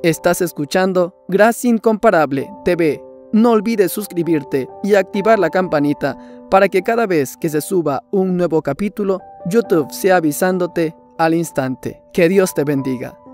A: Estás escuchando Gracia Incomparable TV no olvides suscribirte y activar la campanita para que cada vez que se suba un nuevo capítulo, YouTube sea avisándote al instante. Que Dios te bendiga.